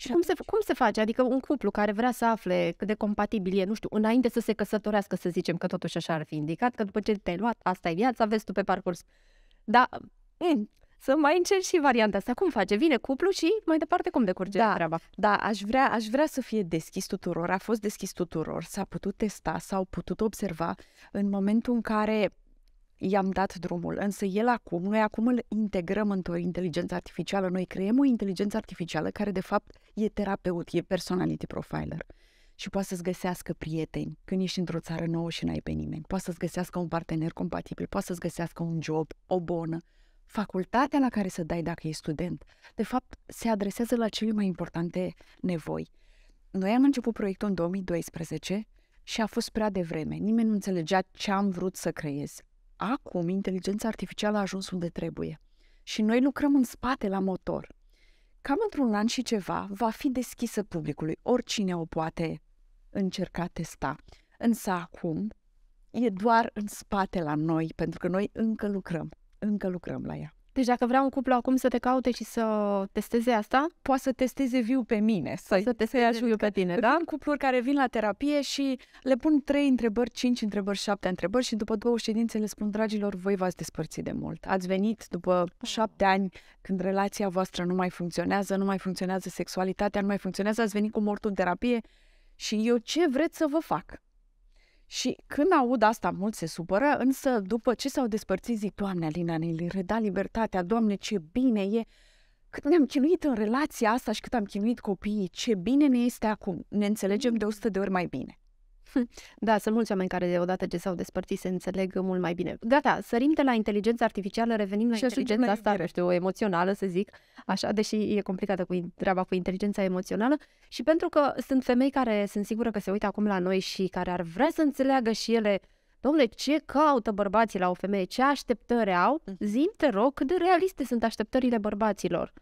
Și da. cum se, cum se face? Adică un cuplu care vrea să afle cât de compatibil e, nu știu, înainte să se căsătorească, să zicem că totuși așa ar fi indicat, că după ce te-ai luat, asta e viața, vezi tu pe parcurs. Dar mm, să mai încerci și varianta asta. Cum face? Vine cuplu și mai departe cum decurge da, treaba? Da, aș vrea, aș vrea să fie deschis tuturor. A fost deschis tuturor. S-a putut testa, s-au putut observa în momentul în care i-am dat drumul, însă el acum, noi acum îl integrăm într-o inteligență artificială, noi creăm o inteligență artificială care de fapt e terapeut, e personality profiler și poate să-ți găsească prieteni când ești într-o țară nouă și n-ai pe nimeni, poate să-ți găsească un partener compatibil, poate să-ți găsească un job, o bonă, facultatea la care să dai dacă e student, de fapt se adresează la cele mai importante nevoi. Noi am început proiectul în 2012 și a fost prea devreme. Nimeni nu înțelegea ce am vrut să creez. Acum inteligența artificială a ajuns unde trebuie și noi lucrăm în spate la motor. Cam într-un an și ceva va fi deschisă publicului. Oricine o poate încerca testa. Însă acum e doar în spate la noi, pentru că noi încă lucrăm, încă lucrăm la ea. Deci dacă vrea un cuplu acum să te caute și să testeze asta... Poate să testeze viu pe mine. Să, să testeze viu pe tine, da? Sunt cupluri care vin la terapie și le pun trei întrebări, cinci întrebări, șapte întrebări și după două ședințe le spun, dragilor, voi v-ați despărțit de mult. Ați venit după ah. șapte ani când relația voastră nu mai funcționează, nu mai funcționează sexualitatea, nu mai funcționează, ați venit cu mortul în terapie și eu ce vreți să vă fac? Și când aud asta, mulți se supără, însă după ce s-au despărțit, zic, Doamne, Alina, ne reda libertatea, Doamne, ce bine e! Cât ne-am chinuit în relația asta și cât am chinuit copiii, ce bine ne este acum, ne înțelegem de 100 de ori mai bine. Da, sunt mulți oameni care deodată ce s-au despărțit se înțeleg mult mai bine. Gata, sărim de la inteligența artificială, revenim la și inteligența asta, nu știu, emoțională, să zic, așa, deși e complicată cu treaba cu inteligența emoțională și pentru că sunt femei care sunt sigură că se uită acum la noi și care ar vrea să înțeleagă și ele Domnule, ce caută bărbații la o femeie? Ce așteptări au? Mm-hmm. Zim, te rog, cât de realiste sunt așteptările bărbaților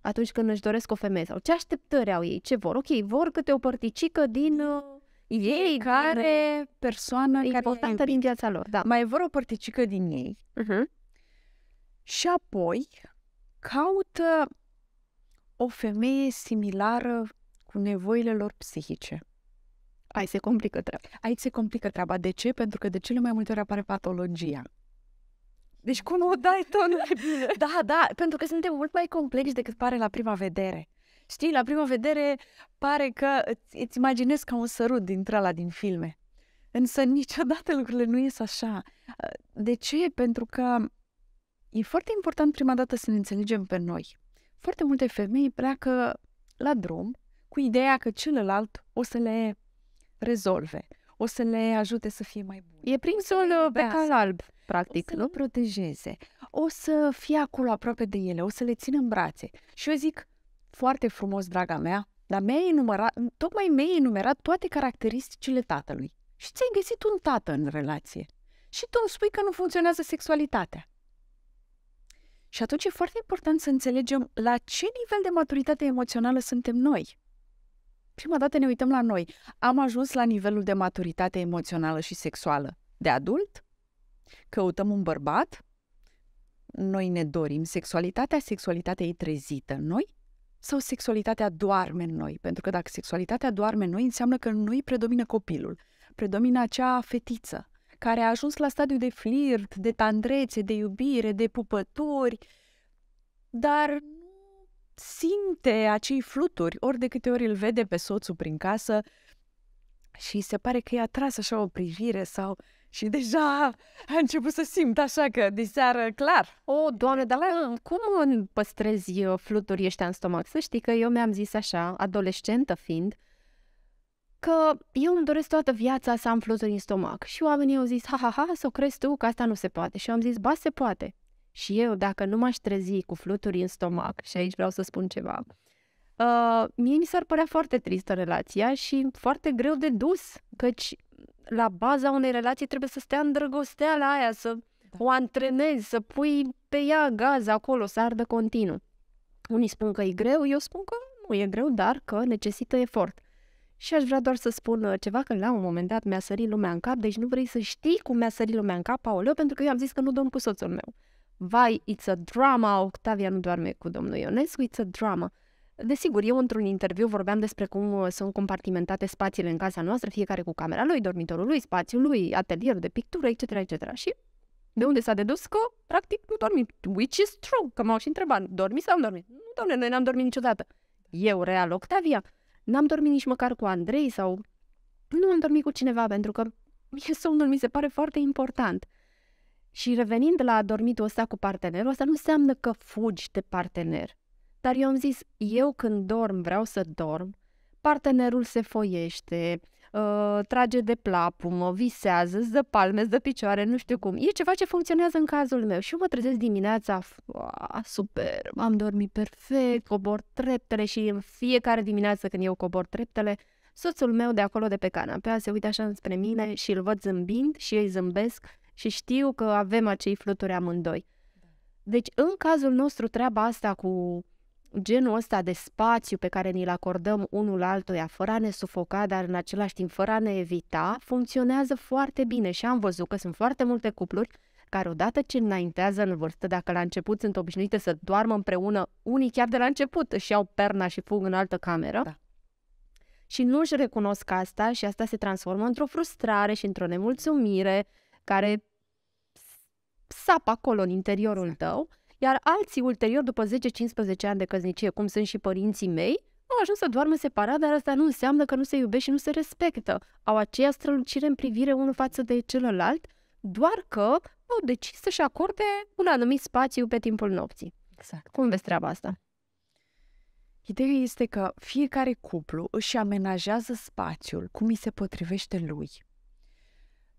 atunci când își doresc o femeie? Sau ce așteptări au ei? Ce vor? Ok, vor câte o părticică din mm-hmm. uh, ei care persoană importantă care din viața lor. Da. Mai vor o părticică din ei uh-huh. și apoi caută o femeie similară cu nevoile lor psihice. Ai se complică treaba. Aici se complică treaba. De ce? Pentru că de cele mai multe ori apare patologia. Deci cum o dai tot? da, da, pentru că suntem mult mai complexi decât pare la prima vedere. Știi, la prima vedere pare că îți, îți imaginezi ca un sărut dintre la din filme. Însă niciodată lucrurile nu ies așa. De ce? Pentru că e foarte important prima dată să ne înțelegem pe noi. Foarte multe femei pleacă la drum cu ideea că celălalt o să le rezolve, o să le ajute să fie mai bun. E prinsul pe cal alb, practic, o să nu? protejeze, o să fie acolo aproape de ele, o să le țină în brațe. Și eu zic, foarte frumos, draga mea, dar mi-ai enumerat, tocmai mi-ai enumerat toate caracteristicile tatălui și ți-ai găsit un tată în relație și tu îmi spui că nu funcționează sexualitatea. Și atunci e foarte important să înțelegem la ce nivel de maturitate emoțională suntem noi. Prima dată ne uităm la noi. Am ajuns la nivelul de maturitate emoțională și sexuală de adult? Căutăm un bărbat? Noi ne dorim sexualitatea, sexualitatea e trezită în noi? sau sexualitatea doarme în noi? Pentru că dacă sexualitatea doarme în noi, înseamnă că nu noi predomină copilul, predomină acea fetiță care a ajuns la stadiu de flirt, de tandrețe, de iubire, de pupături, dar simte acei fluturi ori de câte ori îl vede pe soțul prin casă și se pare că e atras așa o privire sau și deja a început să simt așa că de seară clar. O, oh, doamne, dar cum păstrezi uh, fluturi ăștia în stomac? Să știi că eu mi-am zis așa, adolescentă fiind, că eu îmi doresc toată viața să am fluturi în stomac. Și oamenii au zis, ha, ha, ha, să o crezi tu că asta nu se poate. Și eu am zis, ba, se poate. Și eu, dacă nu m-aș trezi cu fluturi în stomac, și aici vreau să spun ceva, Uh, mie mi s-ar părea foarte tristă relația și foarte greu de dus, căci la baza unei relații trebuie să stea îndrăgosteala aia, să da. o antrenezi, să pui pe ea gaz acolo, să ardă continuu. Unii spun că e greu, eu spun că nu e greu, dar că necesită efort. Și aș vrea doar să spun uh, ceva, că la un moment dat mi-a sărit lumea în cap, deci nu vrei să știi cum mi-a sărit lumea în cap, aoleu, pentru că eu am zis că nu dorm cu soțul meu. Vai, it's a drama, Octavia nu doarme cu domnul Ionescu, it's a drama. Desigur, eu într-un interviu vorbeam despre cum uh, sunt compartimentate spațiile în casa noastră, fiecare cu camera lui, dormitorul lui, spațiul lui, atelierul de pictură, etc., etc. Și de unde s-a dedus că, practic, nu dormi. Which is true, că m-au și întrebat, dormi sau nu dormi? Nu, doamne, noi n-am dormit niciodată. Eu, real, Octavia, n-am dormit nici măcar cu Andrei sau nu am dormit cu cineva, pentru că mie somnul mi se pare foarte important. Și revenind la dormitul ăsta cu partenerul, ăsta, nu înseamnă că fugi de partener. Dar eu am zis, eu când dorm vreau să dorm, partenerul se foiește, uh, trage de plapumă, visează, îți dă palme, îți dă picioare, nu știu cum. E ceva ce funcționează în cazul meu și eu mă trezesc dimineața, super, am dormit perfect, cobor treptele și în fiecare dimineață când eu cobor treptele, soțul meu de acolo de pe canapea se uită așa spre mine și îl văd zâmbind și ei îi zâmbesc și știu că avem acei fluturi amândoi. Deci, în cazul nostru, treaba asta cu genul ăsta de spațiu pe care ni-l acordăm unul altuia, fără a ne sufoca, dar în același timp fără a ne evita, funcționează foarte bine și am văzut că sunt foarte multe cupluri care odată ce înaintează în vârstă, dacă la început sunt obișnuite să doarmă împreună, unii chiar de la început își iau perna și fug în altă cameră, da. și nu își recunosc asta și asta se transformă într-o frustrare și într-o nemulțumire care sapă acolo în interiorul exact. tău iar alții ulterior, după 10-15 ani de căsnicie, cum sunt și părinții mei, au ajuns să doarmă separat, dar asta nu înseamnă că nu se iubește și nu se respectă. Au aceea strălucire în privire unul față de celălalt, doar că au decis să-și acorde un anumit spațiu pe timpul nopții. Exact. Cum vezi treaba asta? Ideea este că fiecare cuplu își amenajează spațiul cum îi se potrivește lui.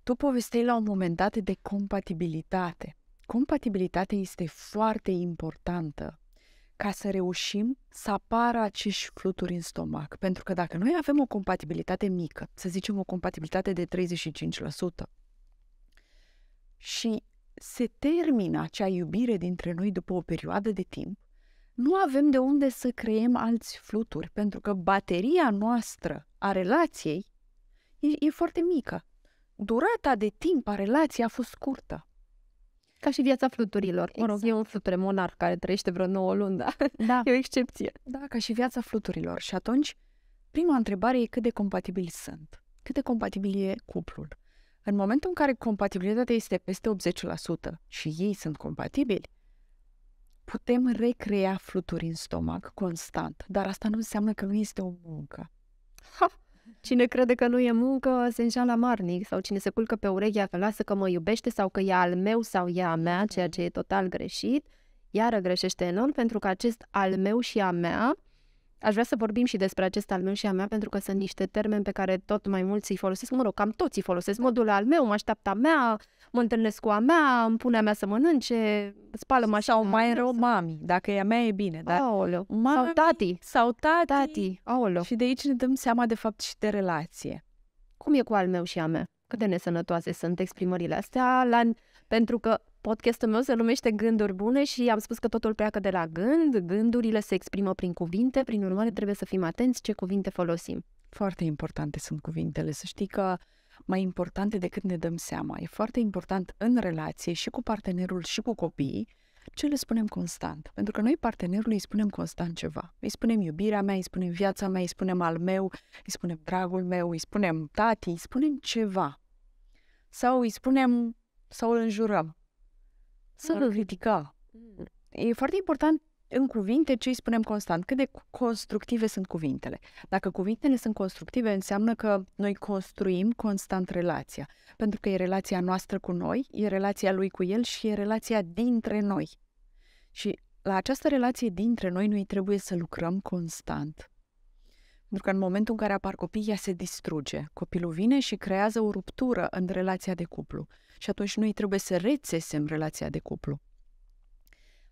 Tu povesteai la un moment dat de compatibilitate. Compatibilitatea este foarte importantă ca să reușim să apară acești fluturi în stomac. Pentru că dacă noi avem o compatibilitate mică, să zicem o compatibilitate de 35%, și se termină acea iubire dintre noi după o perioadă de timp, nu avem de unde să creem alți fluturi, pentru că bateria noastră a relației e, e foarte mică. Durata de timp a relației a fost scurtă ca și viața fluturilor. Exact. Mă rog, e un exact. fluture monar care trăiește vreo 9 luni, da? da. E o excepție. Da, ca și viața fluturilor. Și atunci, prima întrebare e cât de compatibili sunt. Cât de compatibil e cuplul. În momentul în care compatibilitatea este peste 80% și ei sunt compatibili, putem recrea fluturi în stomac constant, dar asta nu înseamnă că nu este o muncă. Ha! Cine crede că nu e muncă se înșeală marnic sau cine se culcă pe urechea că lasă că mă iubește sau că e al meu sau e a mea, ceea da. ce e total greșit, iară greșește enorm pentru că acest al meu și a mea Aș vrea să vorbim și despre acest al meu și a mea, pentru că sunt niște termeni pe care tot mai mulți îi folosesc, mă rog, cam toți îi folosesc, modul al meu, mă așteaptă a mea, mă întâlnesc cu a mea, îmi pune a mea să mănânce, spală-mă așa. Sau mai rău, mami, dacă e a mea e bine, da? Aoleu. Mami, sau tati. Sau tati. Tati, aoleu. Și de aici ne dăm seama, de fapt, și de relație. Cum e cu al meu și a mea? Cât de nesănătoase sunt exprimările astea, la, pentru că Podcastul meu se numește Gânduri Bune și am spus că totul pleacă de la gând, gândurile se exprimă prin cuvinte, prin urmare trebuie să fim atenți ce cuvinte folosim. Foarte importante sunt cuvintele, să știi că mai importante decât ne dăm seama. E foarte important în relație și cu partenerul și cu copiii ce le spunem constant. Pentru că noi partenerului îi spunem constant ceva. Îi spunem iubirea mea, îi spunem viața mea, îi spunem al meu, îi spunem dragul meu, îi spunem tati, îi spunem ceva. Sau îi spunem sau îl înjurăm să îl ridica. Mm. E foarte important în cuvinte ce îi spunem constant, cât de constructive sunt cuvintele. Dacă cuvintele sunt constructive, înseamnă că noi construim constant relația, pentru că e relația noastră cu noi, e relația lui cu el și e relația dintre noi. Și la această relație dintre noi, noi trebuie să lucrăm constant. Pentru că în momentul în care apar copii, ea se distruge. Copilul vine și creează o ruptură în relația de cuplu. Și atunci noi trebuie să rețesem relația de cuplu.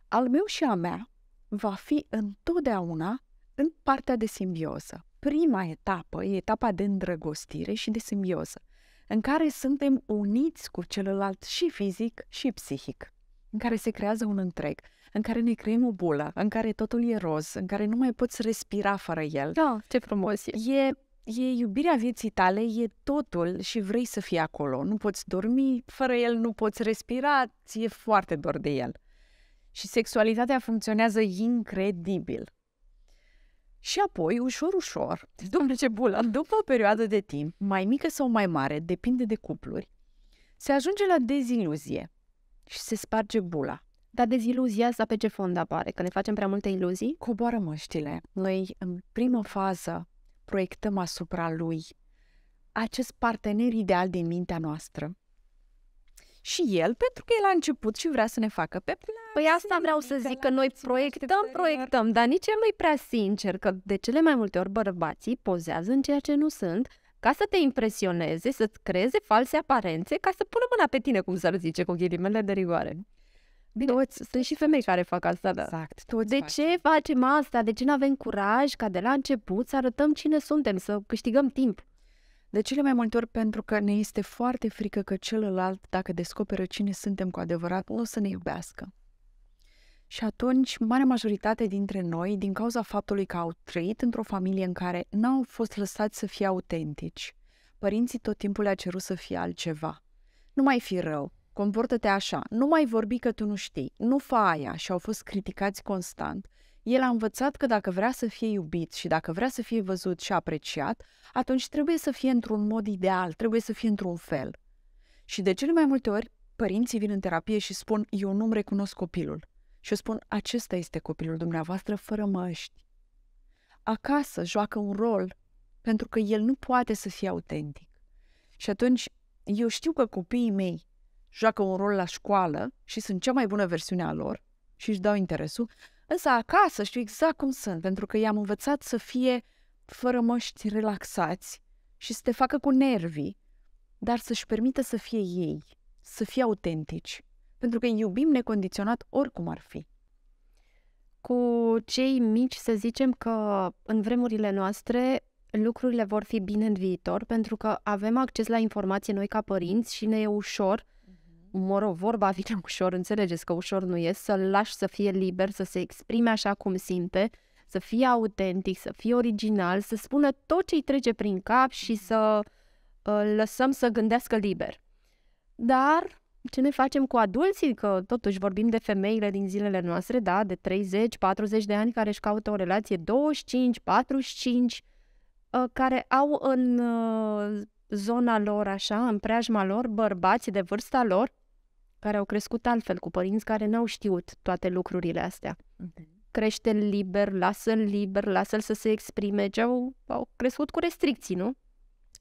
Al meu și a mea va fi întotdeauna în partea de simbioză. Prima etapă e etapa de îndrăgostire și de simbioză, în care suntem uniți cu celălalt și fizic și psihic, în care se creează un întreg în care ne creăm o bulă, în care totul e roz, în care nu mai poți respira fără el. Da, ce frumos e. E e iubirea vieții tale, e totul și vrei să fii acolo. Nu poți dormi fără el, nu poți respira, ți-e foarte dor de el. Și sexualitatea funcționează incredibil. Și apoi, ușor, ușor, după ce bulă, după o perioadă de timp, mai mică sau mai mare, depinde de cupluri, se ajunge la deziluzie și se sparge bula. Dar deziluzia asta pe ce fond apare? Că ne facem prea multe iluzii? Coboară măștile. Noi, în prima fază, proiectăm asupra lui acest partener ideal din mintea noastră. Și el, pentru că el a început și vrea să ne facă pe plan. Păi asta vreau să zic, că noi proiectăm, proiectăm, dar nici el nu-i prea sincer, că de cele mai multe ori bărbații pozează în ceea ce nu sunt, ca să te impresioneze, să-ți creeze false aparențe, ca să pună mâna pe tine, cum s-ar zice, cu ghilimele de rigoare. Bine, toți, sunt și femei care fac asta, da. Exact. Toți de faci. ce facem asta? De ce nu avem curaj ca de la început să arătăm cine suntem, să câștigăm timp? De cele mai multe ori pentru că ne este foarte frică că celălalt, dacă descoperă cine suntem cu adevărat, nu o să ne iubească. Și atunci, marea majoritate dintre noi, din cauza faptului că au trăit într-o familie în care n-au fost lăsați să fie autentici, părinții tot timpul le-a cerut să fie altceva. Nu mai fi rău, comportă-te așa, nu mai vorbi că tu nu știi, nu fa aia și au fost criticați constant, el a învățat că dacă vrea să fie iubit și dacă vrea să fie văzut și apreciat, atunci trebuie să fie într-un mod ideal, trebuie să fie într-un fel. Și de cele mai multe ori, părinții vin în terapie și spun, eu nu-mi recunosc copilul. Și eu spun, acesta este copilul dumneavoastră fără măști. Acasă joacă un rol pentru că el nu poate să fie autentic. Și atunci, eu știu că copiii mei joacă un rol la școală și sunt cea mai bună versiune a lor și își dau interesul, însă acasă știu exact cum sunt, pentru că i-am învățat să fie fără măști relaxați și să te facă cu nervii, dar să-și permită să fie ei, să fie autentici, pentru că îi iubim necondiționat oricum ar fi. Cu cei mici să zicem că în vremurile noastre lucrurile vor fi bine în viitor pentru că avem acces la informații noi ca părinți și ne e ușor uh, mă rog, vorba vine ușor, înțelegeți că ușor nu e, să-l lași să fie liber, să se exprime așa cum simte, să fie autentic, să fie original, să spună tot ce i trece prin cap și să îl uh, lăsăm să gândească liber. Dar ce ne facem cu adulții, că totuși vorbim de femeile din zilele noastre, da, de 30-40 de ani care își caută o relație, 25-45, uh, care au în uh, zona lor, așa, în preajma lor, bărbați de vârsta lor, care au crescut altfel cu părinți care n-au știut toate lucrurile astea. Mm-hmm. Crește-l liber, lasă-l liber, lasă-l să se exprime. Ce au, au crescut cu restricții, nu?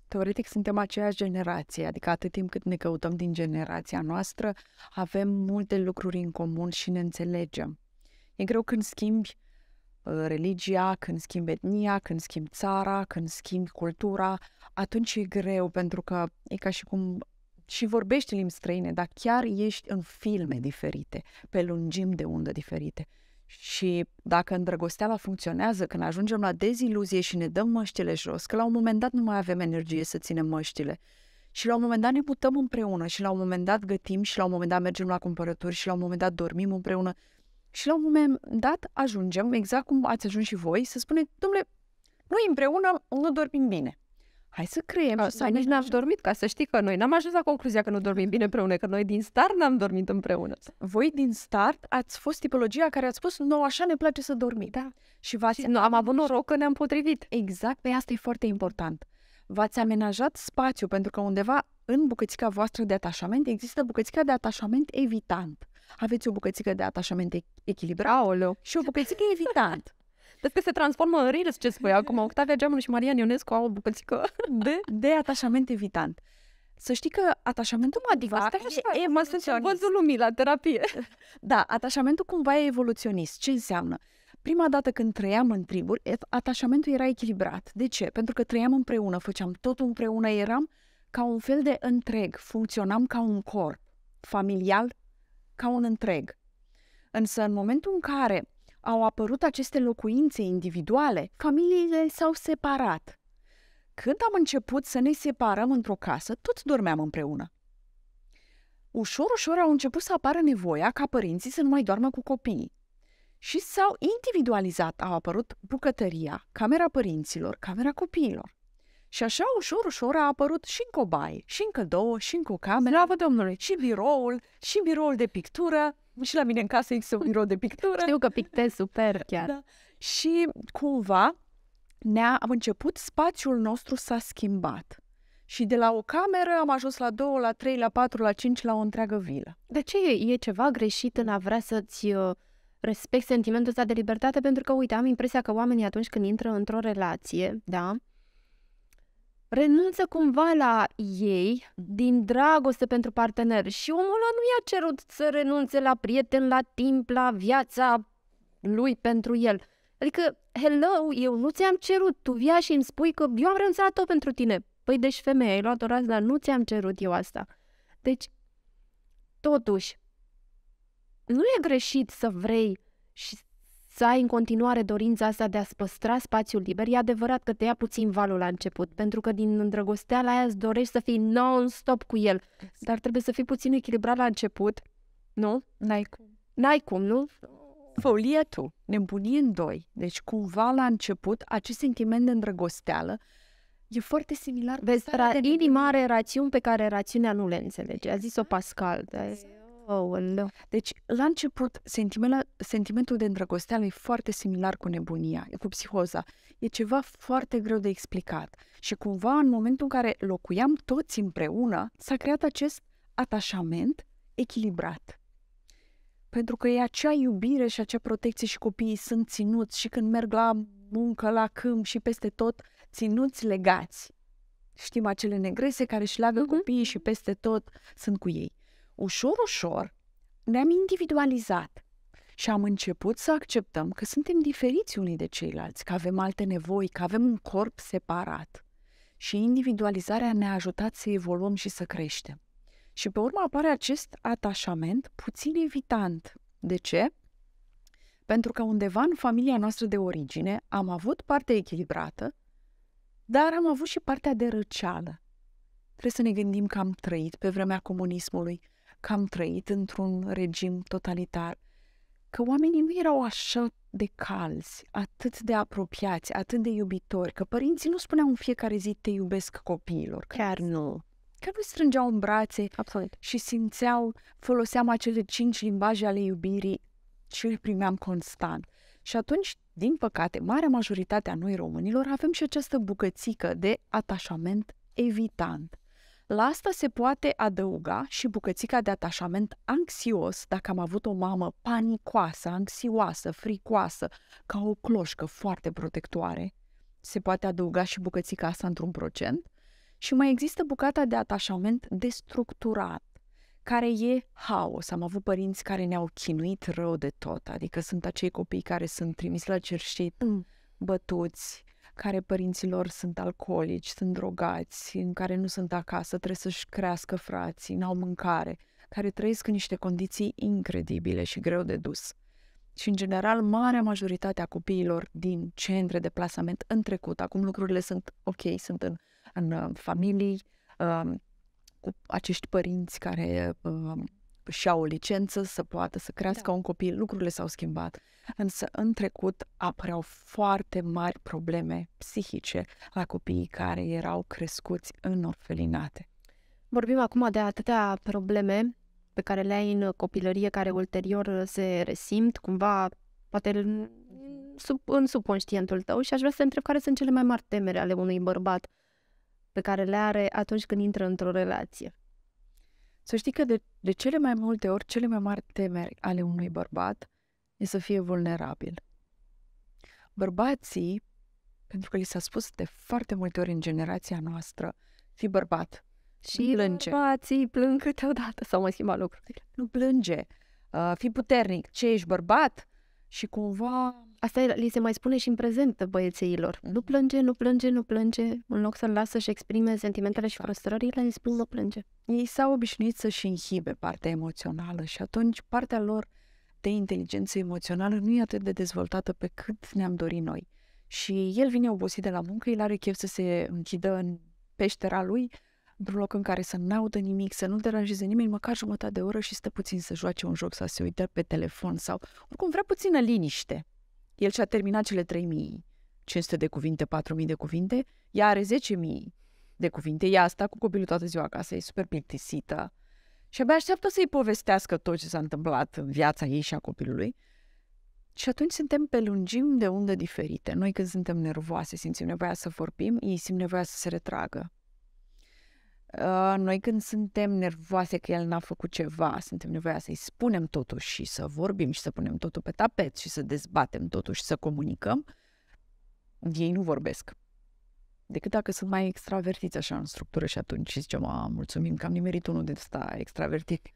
Teoretic suntem aceeași generație, adică atât timp cât ne căutăm din generația noastră, avem multe lucruri în comun și ne înțelegem. E greu când schimbi uh, religia, când schimbi etnia, când schimbi țara, când schimbi cultura, atunci e greu pentru că e ca și cum și vorbești limbi străine, dar chiar ești în filme diferite, pe lungimi de undă diferite. Și dacă îndrăgosteala funcționează, când ajungem la deziluzie și ne dăm măștile jos, că la un moment dat nu mai avem energie să ținem măștile, și la un moment dat ne mutăm împreună și la un moment dat gătim și la un moment dat mergem la cumpărături și la un moment dat dormim împreună și la un moment dat ajungem, exact cum ați ajuns și voi, să spunem, domnule, noi împreună nu dormim bine hai să creem. A, să nici n-am dormit, ca să știi că noi n-am ajuns la concluzia că nu dormim bine împreună, că noi din start n-am dormit împreună. Voi din start ați fost tipologia care ați spus, nu, așa ne place să dormim. Da. Și v-ați... Și nu, am avut noroc că ne-am potrivit. Exact, pe asta e foarte important. V-ați amenajat spațiu, pentru că undeva în bucățica voastră de atașament există bucățica de atașament evitant. Aveți o bucățică de atașament echilibrat și o bucățică evitant. Vezi că se transformă în Reels ce spui acum. Octavia Geamul și Maria Ionescu au o bucățică de, de atașament evitant. Să știi că atașamentul cumva da, Asta e, e mă sunt lumii la terapie. Da, atașamentul cumva e evoluționist. Ce înseamnă? Prima dată când trăiam în triburi, atașamentul era echilibrat. De ce? Pentru că trăiam împreună, făceam totul împreună, eram ca un fel de întreg, funcționam ca un corp, familial, ca un întreg. Însă în momentul în care au apărut aceste locuințe individuale, familiile s-au separat. Când am început să ne separăm într-o casă, toți dormeam împreună. Ușor, ușor au început să apară nevoia ca părinții să nu mai doarmă cu copiii. Și s-au individualizat, au apărut bucătăria, camera părinților, camera copiilor. Și așa, ușor, ușor a apărut și în cobaie, și încă două, și încă o cameră, slavă Domnului, și biroul, și biroul de pictură, și la mine în casă există un birou de pictură. Știu că pictez super chiar. Da. Și cumva ne-a, am început, spațiul nostru s-a schimbat. Și de la o cameră am ajuns la două, la trei, la patru, la cinci, la o întreagă vilă. De ce e, e ceva greșit în a vrea să-ți uh, respect sentimentul ăsta de libertate? Pentru că, uite, am impresia că oamenii atunci când intră într-o relație, da, renunță cumva la ei din dragoste pentru partener și omul ăla nu i-a cerut să renunțe la prieten, la timp, la viața lui pentru el. Adică, hello, eu nu ți-am cerut, tu via și îmi spui că eu am renunțat tot pentru tine. Păi deci femeie, ai luat o rază, dar nu ți-am cerut eu asta. Deci, totuși, nu e greșit să vrei și să ai în continuare dorința asta de a-ți păstra spațiul liber, e adevărat că te ia puțin valul la început, pentru că din îndrăgosteala aia îți dorești să fii non-stop cu el, dar trebuie să fii puțin echilibrat la început, nu? N-ai cum. N-ai cum, nu? Folie tu, nebunie în doi. Deci cumva la început acest sentiment de îndrăgosteală E foarte similar. Vezi, ra- inima are rațiuni pe care rațiunea nu le înțelege. A zis-o exact. Pascal. Da? Exact no. Deci, la început, sentimentul de îndrăgosteală e foarte similar cu nebunia, cu psihoza. E ceva foarte greu de explicat. Și cumva, în momentul în care locuiam toți împreună, s-a creat acest atașament echilibrat. Pentru că e acea iubire și acea protecție și copiii sunt ținuți și când merg la muncă, la câmp și peste tot, ținuți legați. Știm acele negrese care își leagă uh-huh. copiii și peste tot sunt cu ei ușor, ușor, ne-am individualizat și am început să acceptăm că suntem diferiți unii de ceilalți, că avem alte nevoi, că avem un corp separat. Și individualizarea ne-a ajutat să evoluăm și să creștem. Și pe urmă apare acest atașament puțin evitant. De ce? Pentru că undeva în familia noastră de origine am avut partea echilibrată, dar am avut și partea de răceală. Trebuie să ne gândim că am trăit pe vremea comunismului, că am trăit într-un regim totalitar, că oamenii nu erau așa de calzi, atât de apropiați, atât de iubitori, că părinții nu spuneau în fiecare zi te iubesc copiilor. Chiar nu. Că nu strângeau în brațe Absolut. și simțeau, foloseam acele cinci limbaje ale iubirii și îl primeam constant. Și atunci, din păcate, marea majoritate a noi românilor avem și această bucățică de atașament evitant. La asta se poate adăuga și bucățica de atașament anxios, dacă am avut o mamă panicoasă, anxioasă, fricoasă, ca o cloșcă foarte protectoare. Se poate adăuga și bucățica asta într-un procent. Și mai există bucata de atașament destructurat, care e haos. Am avut părinți care ne-au chinuit rău de tot, adică sunt acei copii care sunt trimiși la cerșit, mm. bătuți, care părinților sunt alcoolici, sunt drogați, în care nu sunt acasă, trebuie să-și crească frații, n-au mâncare, care trăiesc în niște condiții incredibile și greu de dus. Și, în general, marea majoritate a copiilor din centre de plasament în trecut, acum lucrurile sunt ok, sunt în, în uh, familii, um, cu acești părinți care uh, și au o licență, să poată să crească da. un copil, lucrurile s-au schimbat. Însă în trecut apăreau foarte mari probleme psihice la copiii care erau crescuți în orfelinate. Vorbim acum de atâtea probleme pe care le ai în copilărie, care ulterior uh, se resimt, cumva, poate sub, în subconștientul tău și aș vrea să te întreb care sunt cele mai mari temere ale unui bărbat pe care le are atunci când intră într-o relație. Să știi că de, de cele mai multe ori, cele mai mari temeri ale unui bărbat e să fie vulnerabil. Bărbații, pentru că li s-a spus de foarte multe ori în generația noastră, fi bărbat. Și plânge. bărbații plâng câteodată, sau mai schimba lucrurile. Nu plânge, uh, fi puternic, ce ești bărbat? Și cumva asta li se mai spune și în prezent băiețeilor. Nu mhm. plânge, nu plânge, nu plânge. În loc să-l lasă și exprime sentimentele și da. frustrările, îi spun nu plânge. Ei s-au obișnuit să-și inhibe partea emoțională și atunci partea lor de inteligență emoțională nu e atât de dezvoltată pe cât ne-am dorit noi. Și el vine obosit de la muncă, el are chef să se închidă în peștera lui, într-un loc în care să n-audă nimic, să nu deranjeze nimeni, măcar jumătate de oră și stă puțin să joace un joc sau să se uite pe telefon sau oricum vrea puțină liniște. El și-a terminat cele 3500 de cuvinte, 4000 de cuvinte, ea are 10.000 de cuvinte, ea asta cu copilul toată ziua acasă, e super plictisită și abia așteaptă să-i povestească tot ce s-a întâmplat în viața ei și a copilului. Și atunci suntem pe lungimi de unde diferite. Noi când suntem nervoase, simțim nevoia să vorbim, ei simt nevoia să se retragă. Ă, noi când suntem nervoase că el n-a făcut ceva, suntem nevoia să-i spunem totuși și să vorbim și să punem totul pe tapet și să dezbatem totul și să comunicăm, ei nu vorbesc. Decât dacă sunt mai extravertiți așa în structură și atunci și zicem, a, mulțumim că am nimerit unul de ăsta extravertit.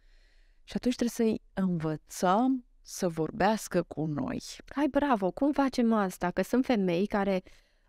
Și atunci trebuie să-i învățăm să vorbească cu noi. Hai, bravo, cum facem asta? Că sunt femei care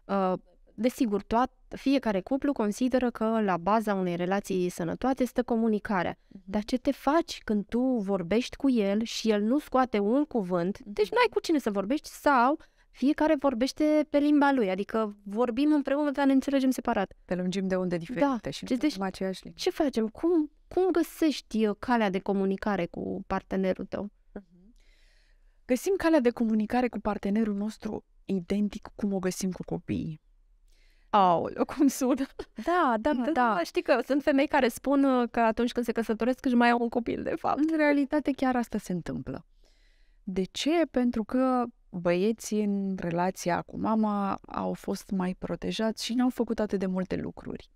uh, desigur, toat, fiecare cuplu consideră că la baza unei relații sănătoase stă comunicarea. Mm-hmm. Dar ce te faci când tu vorbești cu el și el nu scoate un cuvânt, mm-hmm. deci nu ai cu cine să vorbești sau fiecare vorbește pe limba lui, adică vorbim împreună, dar ne înțelegem separat. Pe lungim de unde diferite da. și deci, aceeași limba. Ce facem? Cum, cum găsești uh, calea de comunicare cu partenerul tău? Mhm. Găsim calea de comunicare cu partenerul nostru identic cum o găsim cu copiii aoleu, cum sună. Da, da, da, da. Știi că sunt femei care spun uh, că atunci când se căsătoresc își mai au un copil, de fapt. În realitate chiar asta se întâmplă. De ce? Pentru că băieții în relația cu mama au fost mai protejați și n-au făcut atât de multe lucruri.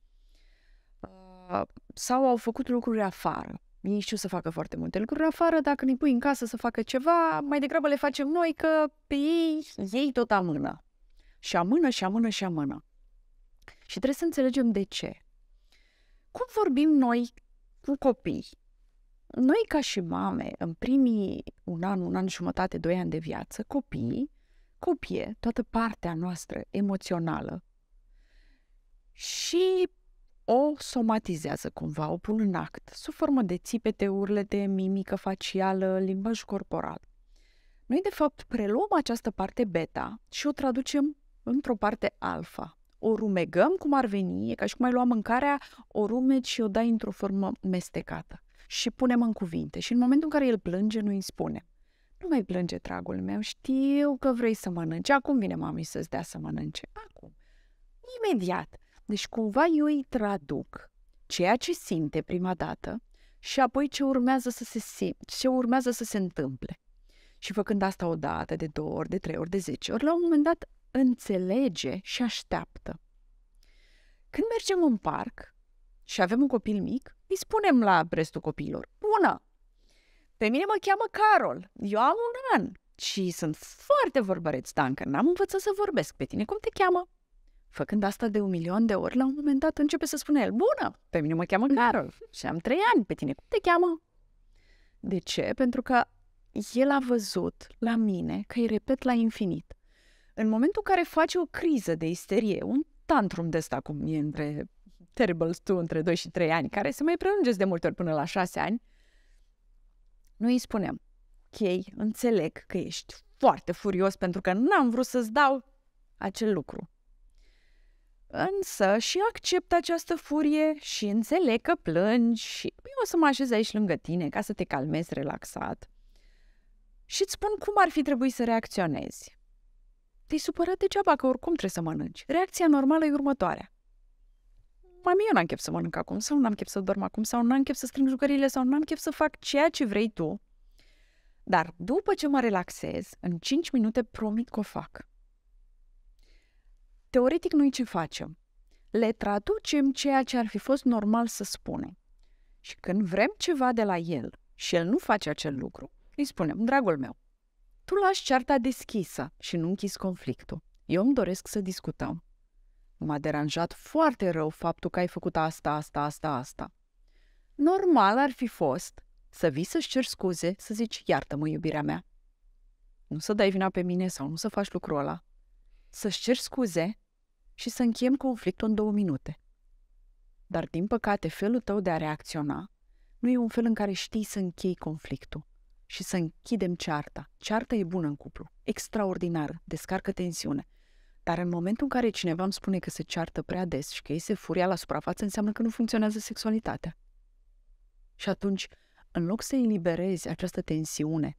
Uh, sau au făcut lucruri afară. Ei știu să facă foarte multe lucruri afară, dacă ne pui în casă să facă ceva, mai degrabă le facem noi că pe ei, ei tot amână. Și amână, și amână, și amână. Și trebuie să înțelegem de ce. Cum vorbim noi cu copii? Noi, ca și mame, în primii un an, un an și jumătate, doi ani de viață, copiii copie toată partea noastră emoțională și o somatizează cumva, o pun în act, sub formă de țipete, urlete, mimică facială, limbaj corporal. Noi, de fapt, preluăm această parte beta și o traducem într-o parte alfa o rumegăm cum ar veni, e ca și cum ai lua mâncarea, o rumeci și o dai într-o formă mestecată. Și punem în cuvinte. Și în momentul în care el plânge, noi îi spunem. Nu mai plânge, dragul meu, știu că vrei să mănânci. Acum vine mami să-ți dea să mănânce. Acum. Imediat. Deci cumva eu îi traduc ceea ce simte prima dată și apoi ce urmează să se sim- ce urmează să se întâmple. Și făcând asta o dată, de două ori, de trei ori, de zece ori, la un moment dat înțelege și așteaptă. Când mergem în parc și avem un copil mic, îi spunem la restul copiilor, bună, pe mine mă cheamă Carol, eu am un an și sunt foarte vorbăreț, dar încă n-am învățat să vorbesc. Pe tine cum te cheamă? Făcând asta de un milion de ori, la un moment dat începe să spună el, bună, pe mine mă cheamă Carol și am trei ani, pe tine cum te cheamă? De ce? Pentru că el a văzut la mine că îi repet la infinit. În momentul în care faci o criză de isterie, un tantrum de ăsta cum e între terrible tu între 2 și 3 ani, care se mai prelungeți de multe ori până la 6 ani, noi îi spunem, ok, înțeleg că ești foarte furios pentru că n-am vrut să-ți dau acel lucru. Însă și accept această furie și înțeleg că plângi și eu o să mă așez aici lângă tine ca să te calmezi relaxat. Și îți spun cum ar fi trebuit să reacționezi. Te-ai supărat degeaba că oricum trebuie să mănânci. Reacția normală e următoarea. Mami, eu n-am chef să mănânc acum, sau n-am chef să dorm acum, sau n-am chef să strâng jucăriile, sau n-am chef să fac ceea ce vrei tu. Dar după ce mă relaxez, în 5 minute promit că o fac. Teoretic noi ce facem? Le traducem ceea ce ar fi fost normal să spunem. Și când vrem ceva de la el și el nu face acel lucru, îi spunem, dragul meu, tu lași cearta deschisă și nu închizi conflictul. Eu îmi doresc să discutăm. M-a deranjat foarte rău faptul că ai făcut asta, asta, asta, asta. Normal ar fi fost să vii să-și cer scuze, să zici, iartă-mă, iubirea mea. Nu să dai vina pe mine sau nu să faci lucrul ăla. Să-și cer scuze și să încheiem conflictul în două minute. Dar, din păcate, felul tău de a reacționa nu e un fel în care știi să închei conflictul și să închidem cearta. Cearta e bună în cuplu, extraordinară, descarcă tensiune. Dar în momentul în care cineva îmi spune că se ceartă prea des și că ei se furia la suprafață, înseamnă că nu funcționează sexualitatea. Și atunci, în loc să eliberezi această tensiune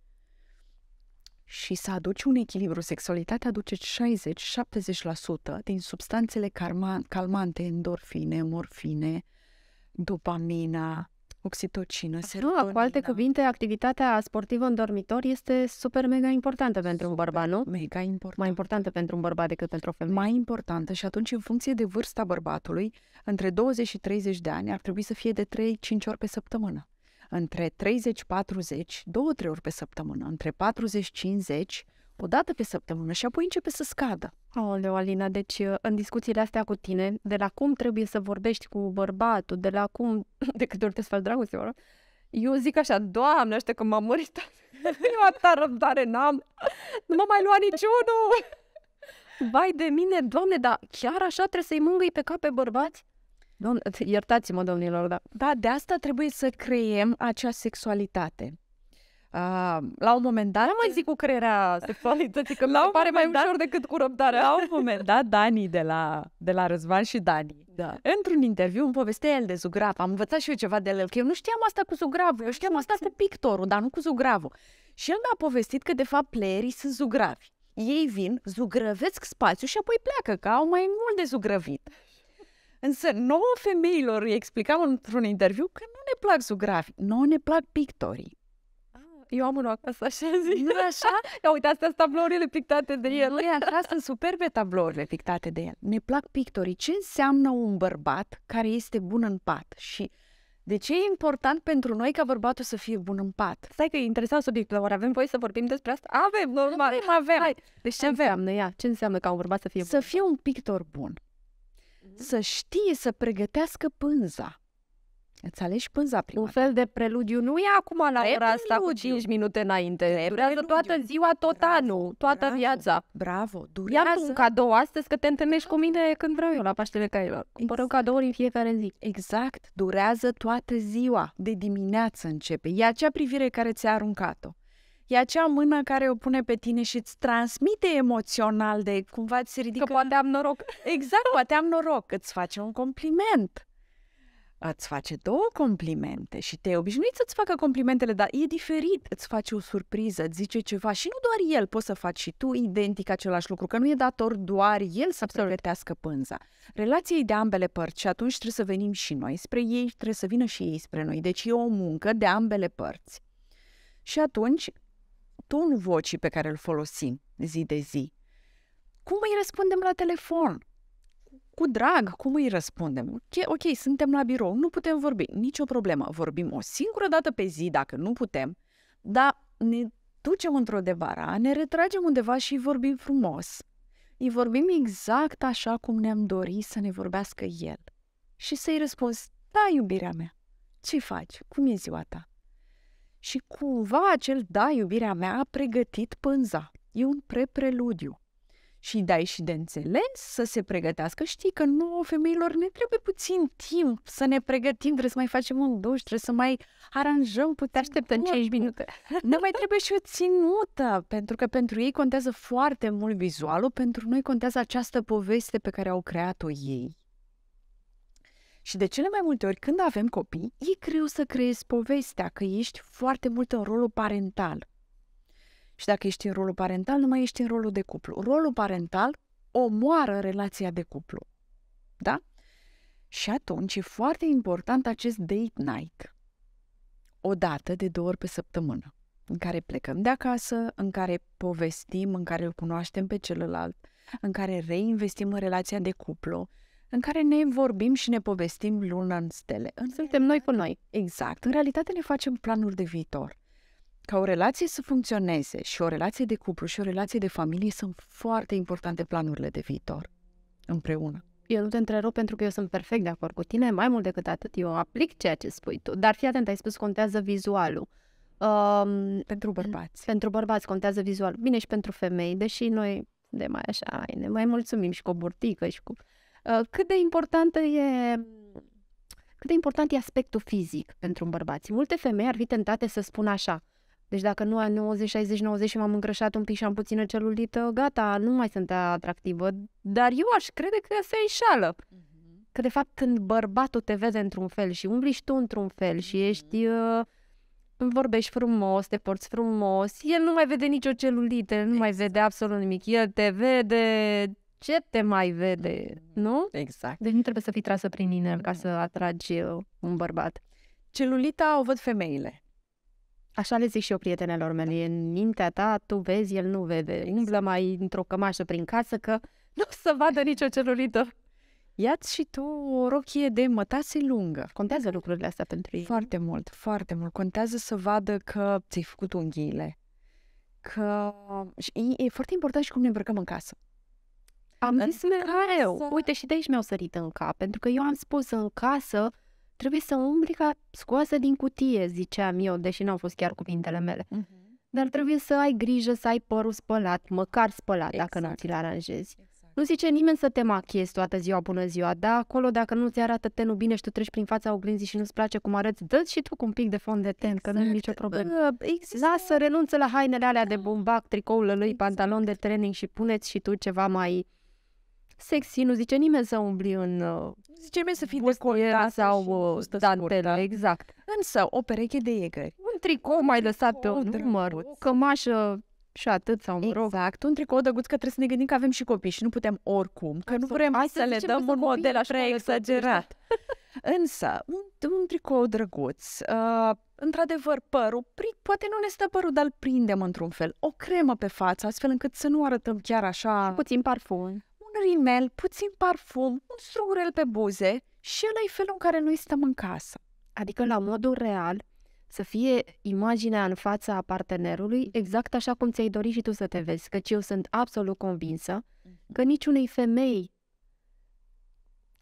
și să aduci un echilibru, sexualitatea aduce 60-70% din substanțele calmante, endorfine, morfine, dopamina, oxitocină, serotonină. Nu, cu alte cuvinte, da. activitatea sportivă în dormitor este super mega importantă pentru super un bărbat, nu? Mega important. Mai importantă pentru un bărbat decât pentru o femeie. Mai importantă și atunci, în funcție de vârsta bărbatului, între 20 și 30 de ani ar trebui să fie de 3-5 ori pe săptămână. Între 30-40, 2-3 ori pe săptămână. Între 40-50, o dată pe săptămână și apoi începe să scadă. Aoleu, Alina, deci uh, în discuțiile astea cu tine, de la cum trebuie să vorbești cu bărbatul, de la cum, de câte ori te să faci dragoste, rog, eu zic așa, doamne, aștept că m-am murit, eu atâta răbdare n-am, nu m-a mai luat niciunul. Vai de mine, doamne, dar chiar așa trebuie să-i mângâi pe cap pe bărbați? Doamne, iertați-mă, domnilor, da. Da, de asta trebuie să creiem acea sexualitate Uh, la un moment dat... Nu mai zic cu creierea sexualității, că la mi pare mai dat, ușor decât cu răbdarea. La un moment dat, Dani de la, de la Răzvan și Dani, da. într-un interviu îmi povestea el de zugrav. Am învățat și eu ceva de el, că eu nu știam asta cu zugravul, eu știam asta cu pictorul, dar nu cu zugravul. Și el mi-a povestit că, de fapt, playerii sunt zugravi. Ei vin, zugrăvesc spațiu și apoi pleacă, că au mai mult de zugrăvit. Însă nouă femeilor îi explicam într-un interviu că nu ne plac zugravi, nouă ne plac pictorii eu am unul acasă, așa zic. Nu așa? Ia uite, astea sunt tablourile pictate de el. Nu e așa, sunt superbe tablourile pictate de el. Ne plac pictorii. Ce înseamnă un bărbat care este bun în pat? Și de ce e important pentru noi ca bărbatul să fie bun în pat? Stai că e interesant subiectul, oare avem voie să vorbim despre asta? Avem, normal. Avem, avem. Hai. Deci ce avem? înseamnă ea? Ce înseamnă ca un bărbat să fie bun? Să fie un pictor bun. Mm-hmm. Să știe să pregătească pânza. Îți alegi pânza prima Un fel de preludiu. Nu e acum la ora asta cu 5 minute înainte. Pre durează preludiu. toată ziua, tot bravo, anul, toată bravo, viața. Bravo, durează. Ia tu un cadou astăzi că te întâlnești cu mine când vreau eu la Paștele Cailor. Cumpărăm exact. cadouri în fiecare zi. Exact, durează toată ziua. De dimineață începe. E acea privire care ți-a aruncat-o. E acea mână care o pune pe tine și îți transmite emoțional de cumva ți ridică... Că poate am noroc. Exact, poate am noroc. Îți face un compliment îți face două complimente și te-ai obișnuit să-ți facă complimentele, dar e diferit, îți face o surpriză, îți zice ceva și nu doar el, poți să faci și tu identic același lucru, că nu e dator doar el să pregătească pânza. Relația e de ambele părți și atunci trebuie să venim și noi spre ei, trebuie să vină și ei spre noi, deci e o muncă de ambele părți. Și atunci, tonul vocii pe care îl folosim zi de zi, cum îi răspundem la telefon? cu drag, cum îi răspundem? Ok, ok, suntem la birou, nu putem vorbi, nicio problemă. Vorbim o singură dată pe zi dacă nu putem, dar ne ducem într-o debara, ne retragem undeva și îi vorbim frumos. Îi vorbim exact așa cum ne-am dorit să ne vorbească el. Și să-i răspunzi, da, iubirea mea, ce faci? Cum e ziua ta? Și cumva acel da, iubirea mea, a pregătit pânza. E un prepreludiu și dai și de înțeles să se pregătească. Știi că nouă femeilor ne trebuie puțin timp să ne pregătim, trebuie să mai facem un duș, trebuie să mai aranjăm puțin. Te aștept în 5 minute. ne mai trebuie și o ținută, pentru că pentru ei contează foarte mult vizualul, pentru noi contează această poveste pe care au creat-o ei. Și de cele mai multe ori, când avem copii, e greu să creezi povestea, că ești foarte mult în rolul parental. Și dacă ești în rolul parental, nu mai ești în rolul de cuplu. Rolul parental omoară relația de cuplu. Da? Și atunci e foarte important acest date night. O dată de două ori pe săptămână, în care plecăm de acasă, în care povestim, în care îl cunoaștem pe celălalt, în care reinvestim în relația de cuplu, în care ne vorbim și ne povestim luna în stele. Suntem noi cu noi. Exact. În realitate ne facem planuri de viitor ca o relație să funcționeze și o relație de cuplu și o relație de familie sunt foarte importante planurile de viitor împreună. Eu nu te întrerup pentru că eu sunt perfect de acord cu tine, mai mult decât atât, eu aplic ceea ce spui tu. Dar fii atent, ai spus contează vizualul. Um, pentru bărbați. Pentru bărbați contează vizual. Bine și pentru femei, deși noi de mai așa, ne mai mulțumim și cu o burtică și cu... Uh, cât de importantă e cât de important e aspectul fizic pentru un bărbați. Multe femei ar fi tentate să spună așa, deci dacă nu ai 90, 60, 90 și m-am îngrășat un pic și am puțină celulită, gata, nu mai sunt atractivă. Dar eu aș crede că se înșală. Mhm. Că de fapt când bărbatul te vede într-un fel și umbli și tu într-un fel și mhm. ești... Uh, vorbești frumos, te porți frumos, el nu mai vede nicio celulită, nu exact. mai vede exact. absolut nimic, el te vede, ce te mai vede, mhm. nu? Exact. Deci nu trebuie să fii trasă prin iner ca să atragi uh, un bărbat. Celulita o văd femeile. Așa le zic și eu prietenelor mele, în mintea ta tu vezi, el nu vede. Exact. Umblă mai într-o cămașă prin casă că nu o să vadă nicio celulită. Iați și tu o rochie de mătase lungă. Contează lucrurile astea pentru ei. Foarte mult, foarte mult. Contează să vadă că ți-ai făcut unghiile. Că e, e foarte important și cum ne îmbrăcăm în casă. Am în zis mereu. Casă... Uite și de aici mi-au sărit în cap, pentru că eu am spus în casă trebuie să umbli ca scoasă din cutie, ziceam eu, deși nu au fost chiar cuvintele mele. Uh-huh. Dar trebuie să ai grijă să ai părul spălat, măcar spălat, exact. dacă nu ți-l aranjezi. Exact. Nu zice nimeni să te machiezi toată ziua, bună ziua, dar acolo dacă nu ți arată tenul bine și tu treci prin fața oglinzii și nu-ți place cum arăți, dă și tu cu un pic de fond de ten, exact. că nu e exact. nicio problemă. Exact. Lasă, renunță la hainele alea de da. bumbac, tricoul lui, exact. pantalon de training și puneți și tu ceva mai sexy, nu zice nimeni să umbli în... Uh, zice nimeni să fii decoltată sau uh, dantelă, exact. Însă, o pereche de iegări, un tricou mai lăsat pe un măruț, cămașă și atât, sau mă exact. rog. Exact, un tricou dăguț că trebuie să ne gândim că avem și copii și nu putem oricum, că Absolut. nu vrem Hai să, să le dăm un model așa exagerat. Exact. Însă, un, un tricou drăguț, uh, într-adevăr, părul, pri, poate nu ne stă părul, dar îl prindem într-un fel. O cremă pe față, astfel încât să nu arătăm chiar așa... Puțin parfum rimel, puțin parfum, un strugurel pe buze și ăla e felul în care noi stăm în casă. Adică la modul real să fie imaginea în fața partenerului exact așa cum ți-ai dorit și tu să te vezi, căci eu sunt absolut convinsă mhm. că niciunei femei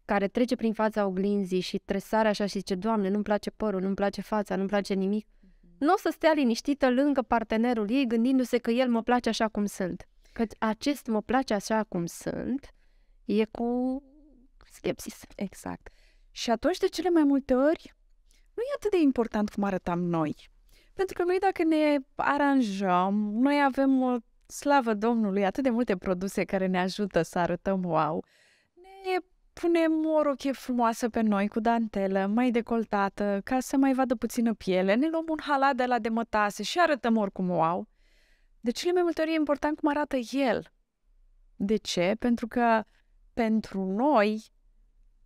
care trece prin fața oglinzii și tresare așa și zice, Doamne, nu-mi place părul, nu-mi place fața, nu-mi place nimic, mhm. nu o să stea liniștită lângă partenerul ei gândindu-se că el mă place așa cum sunt că acest mă place așa cum sunt e cu skepsis. Exact. Și atunci, de cele mai multe ori, nu e atât de important cum arătam noi. Pentru că noi, dacă ne aranjăm, noi avem, o uh, slavă Domnului, atât de multe produse care ne ajută să arătăm wow. Ne punem o rochie frumoasă pe noi cu dantelă, mai decoltată, ca să mai vadă puțină piele, ne luăm un halat de la de mătase și arătăm oricum wow. De cele mai multe ori e important cum arată el. De ce? Pentru că pentru noi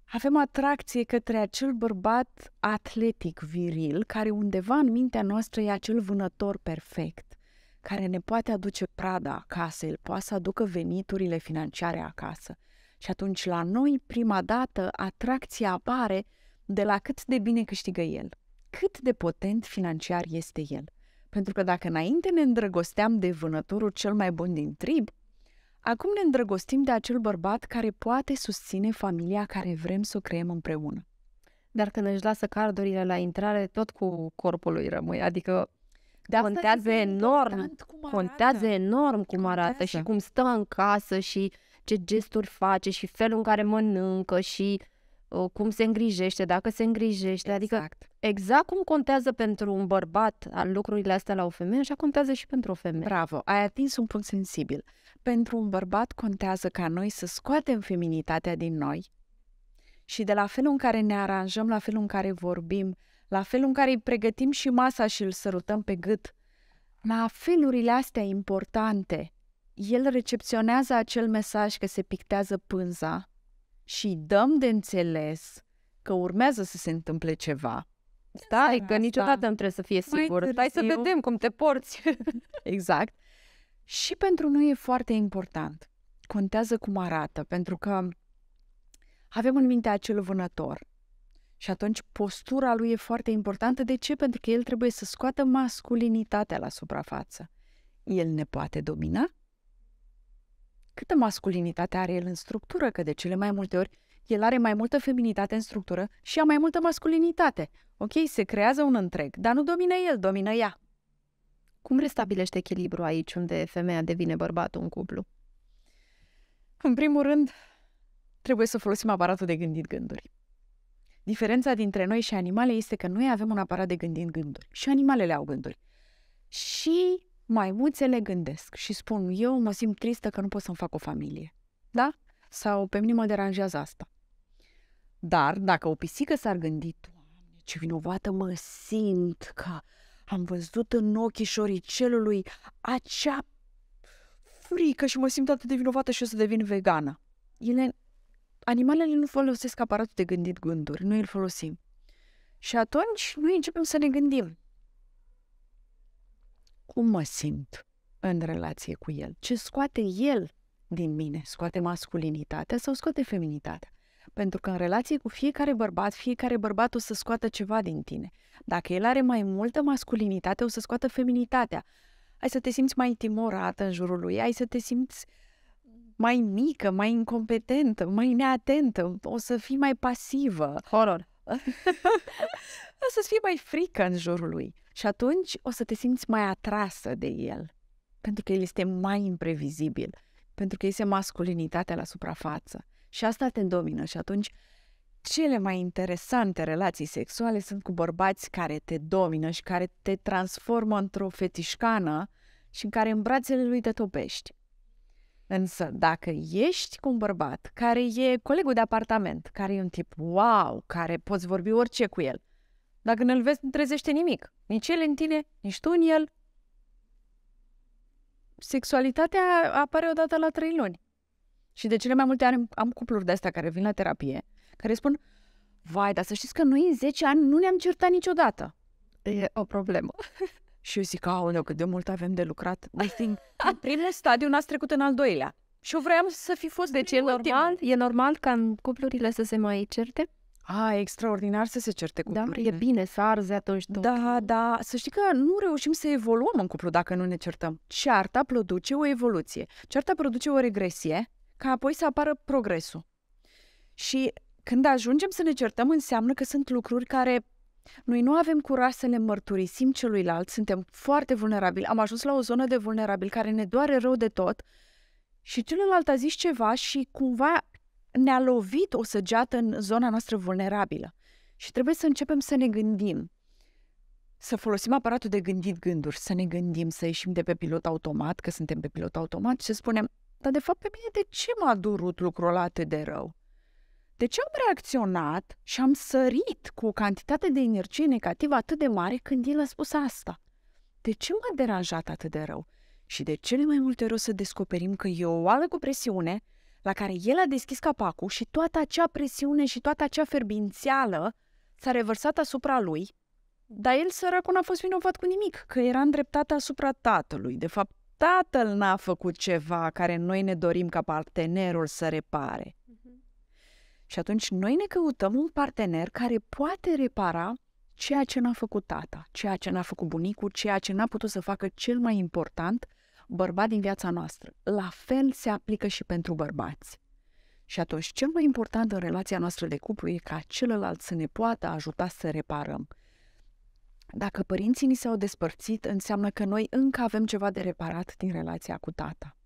avem atracție către acel bărbat atletic, viril, care undeva în mintea noastră e acel vânător perfect, care ne poate aduce prada acasă, el poate să aducă veniturile financiare acasă. Și atunci la noi, prima dată, atracția apare de la cât de bine câștigă el, cât de potent financiar este el. Pentru că dacă înainte ne îndrăgosteam de vânătorul cel mai bun din trib, acum ne îndrăgostim de acel bărbat care poate susține familia care vrem să o creăm împreună. Dar când își lasă cardurile la intrare, tot cu corpul lui rămâi. Adică de contează enorm, cum contează enorm cum arată și cum stă în casă și ce gesturi face și felul în care mănâncă și cum se îngrijește, dacă se îngrijește, adică exact. adică exact cum contează pentru un bărbat lucrurile astea la o femeie, așa contează și pentru o femeie. Bravo, ai atins un punct sensibil. Pentru un bărbat contează ca noi să scoatem feminitatea din noi și de la felul în care ne aranjăm, la felul în care vorbim, la felul în care îi pregătim și masa și îl sărutăm pe gât, la felurile astea importante, el recepționează acel mesaj că se pictează pânza, și dăm de înțeles că urmează să se întâmple ceva. Da? Stai, că asta. niciodată nu trebuie să fie sigur. Stai să vedem cum te porți. exact. Și pentru noi e foarte important. Contează cum arată, pentru că avem în minte acel vânător. Și atunci postura lui e foarte importantă. De ce? Pentru că el trebuie să scoată masculinitatea la suprafață. El ne poate domina câtă masculinitate are el în structură, că de cele mai multe ori el are mai multă feminitate în structură și a mai multă masculinitate. Ok, se creează un întreg, dar nu domină el, domină ea. Cum restabilește echilibru aici unde femeia devine bărbatul în cuplu? În primul rând, trebuie să folosim aparatul de gândit gânduri. Diferența dintre noi și animale este că noi avem un aparat de gândit gânduri și animalele au gânduri. Și mai maimuțele gândesc și spun, eu mă simt tristă că nu pot să-mi fac o familie. Da? Sau pe mine mă deranjează asta. Dar dacă o pisică s-ar gândi, Doamne, ce vinovată mă simt că am văzut în ochii șoricelului acea frică și mă simt atât de vinovată și o să devin vegană. Ele, animalele nu folosesc aparatul de gândit gânduri, noi îl folosim. Și atunci noi începem să ne gândim cum mă simt în relație cu el, ce scoate el din mine, scoate masculinitatea sau scoate feminitatea. Pentru că în relație cu fiecare bărbat, fiecare bărbat o să scoată ceva din tine. Dacă el are mai multă masculinitate, o să scoată feminitatea. Ai să te simți mai timorată în jurul lui, ai să te simți mai mică, mai incompetentă, mai neatentă, o să fii mai pasivă. Horror. o să-ți fie mai frică în jurul lui și atunci o să te simți mai atrasă de el, pentru că el este mai imprevizibil, pentru că este masculinitatea la suprafață și asta te domină și atunci cele mai interesante relații sexuale sunt cu bărbați care te domină și care te transformă într-o fetișcană și în care în brațele lui te topești. Însă, dacă ești cu un bărbat care e colegul de apartament, care e un tip wow, care poți vorbi orice cu el, dacă nu-l vezi, nu trezește nimic. Nici el în tine, nici tu în el. Sexualitatea apare odată la trei luni. Și de cele mai multe ani am cupluri de astea care vin la terapie, care spun, vai, dar să știți că noi în 10 ani nu ne-am certat niciodată. E o problemă. Și eu zic, aoleu, cât de mult avem de lucrat. I think, în primul stadiu n-ați trecut în al doilea. Și eu vreau să fi fost Deci e normal, e normal ca în cuplurile să se mai certe? A, e extraordinar să se certe cu Da, e bine să arzi atunci tot. Da, da. Să știi că nu reușim să evoluăm în cuplu dacă nu ne certăm. Cearta produce o evoluție. Cearta produce o regresie, ca apoi să apară progresul. Și când ajungem să ne certăm, înseamnă că sunt lucruri care noi nu avem curaj să ne mărturisim celuilalt, suntem foarte vulnerabili, am ajuns la o zonă de vulnerabil care ne doare rău de tot și celălalt a zis ceva și cumva ne-a lovit o săgeată în zona noastră vulnerabilă. Și trebuie să începem să ne gândim, să folosim aparatul de gândit gânduri, să ne gândim, să ieșim de pe pilot automat, că suntem pe pilot automat și să spunem, dar de fapt pe mine de ce m-a durut lucrul ăla atât de rău? De ce am reacționat și am sărit cu o cantitate de energie negativă atât de mare când el a spus asta. De ce m-a deranjat atât de rău? Și de cele mai multe ori o să descoperim că e o oală cu presiune la care el a deschis capacul și toată acea presiune și toată acea ferbințială s-a revărsat asupra lui, dar el săracul n-a fost vinovat cu nimic, că era îndreptat asupra tatălui. De fapt, tatăl n-a făcut ceva care noi ne dorim ca partenerul să repare. Și atunci noi ne căutăm un partener care poate repara ceea ce n-a făcut tata, ceea ce n-a făcut bunicul, ceea ce n-a putut să facă cel mai important bărbat din viața noastră. La fel se aplică și pentru bărbați. Și atunci, cel mai important în relația noastră de cuplu e ca celălalt să ne poată ajuta să reparăm. Dacă părinții ni s-au despărțit, înseamnă că noi încă avem ceva de reparat din relația cu tata.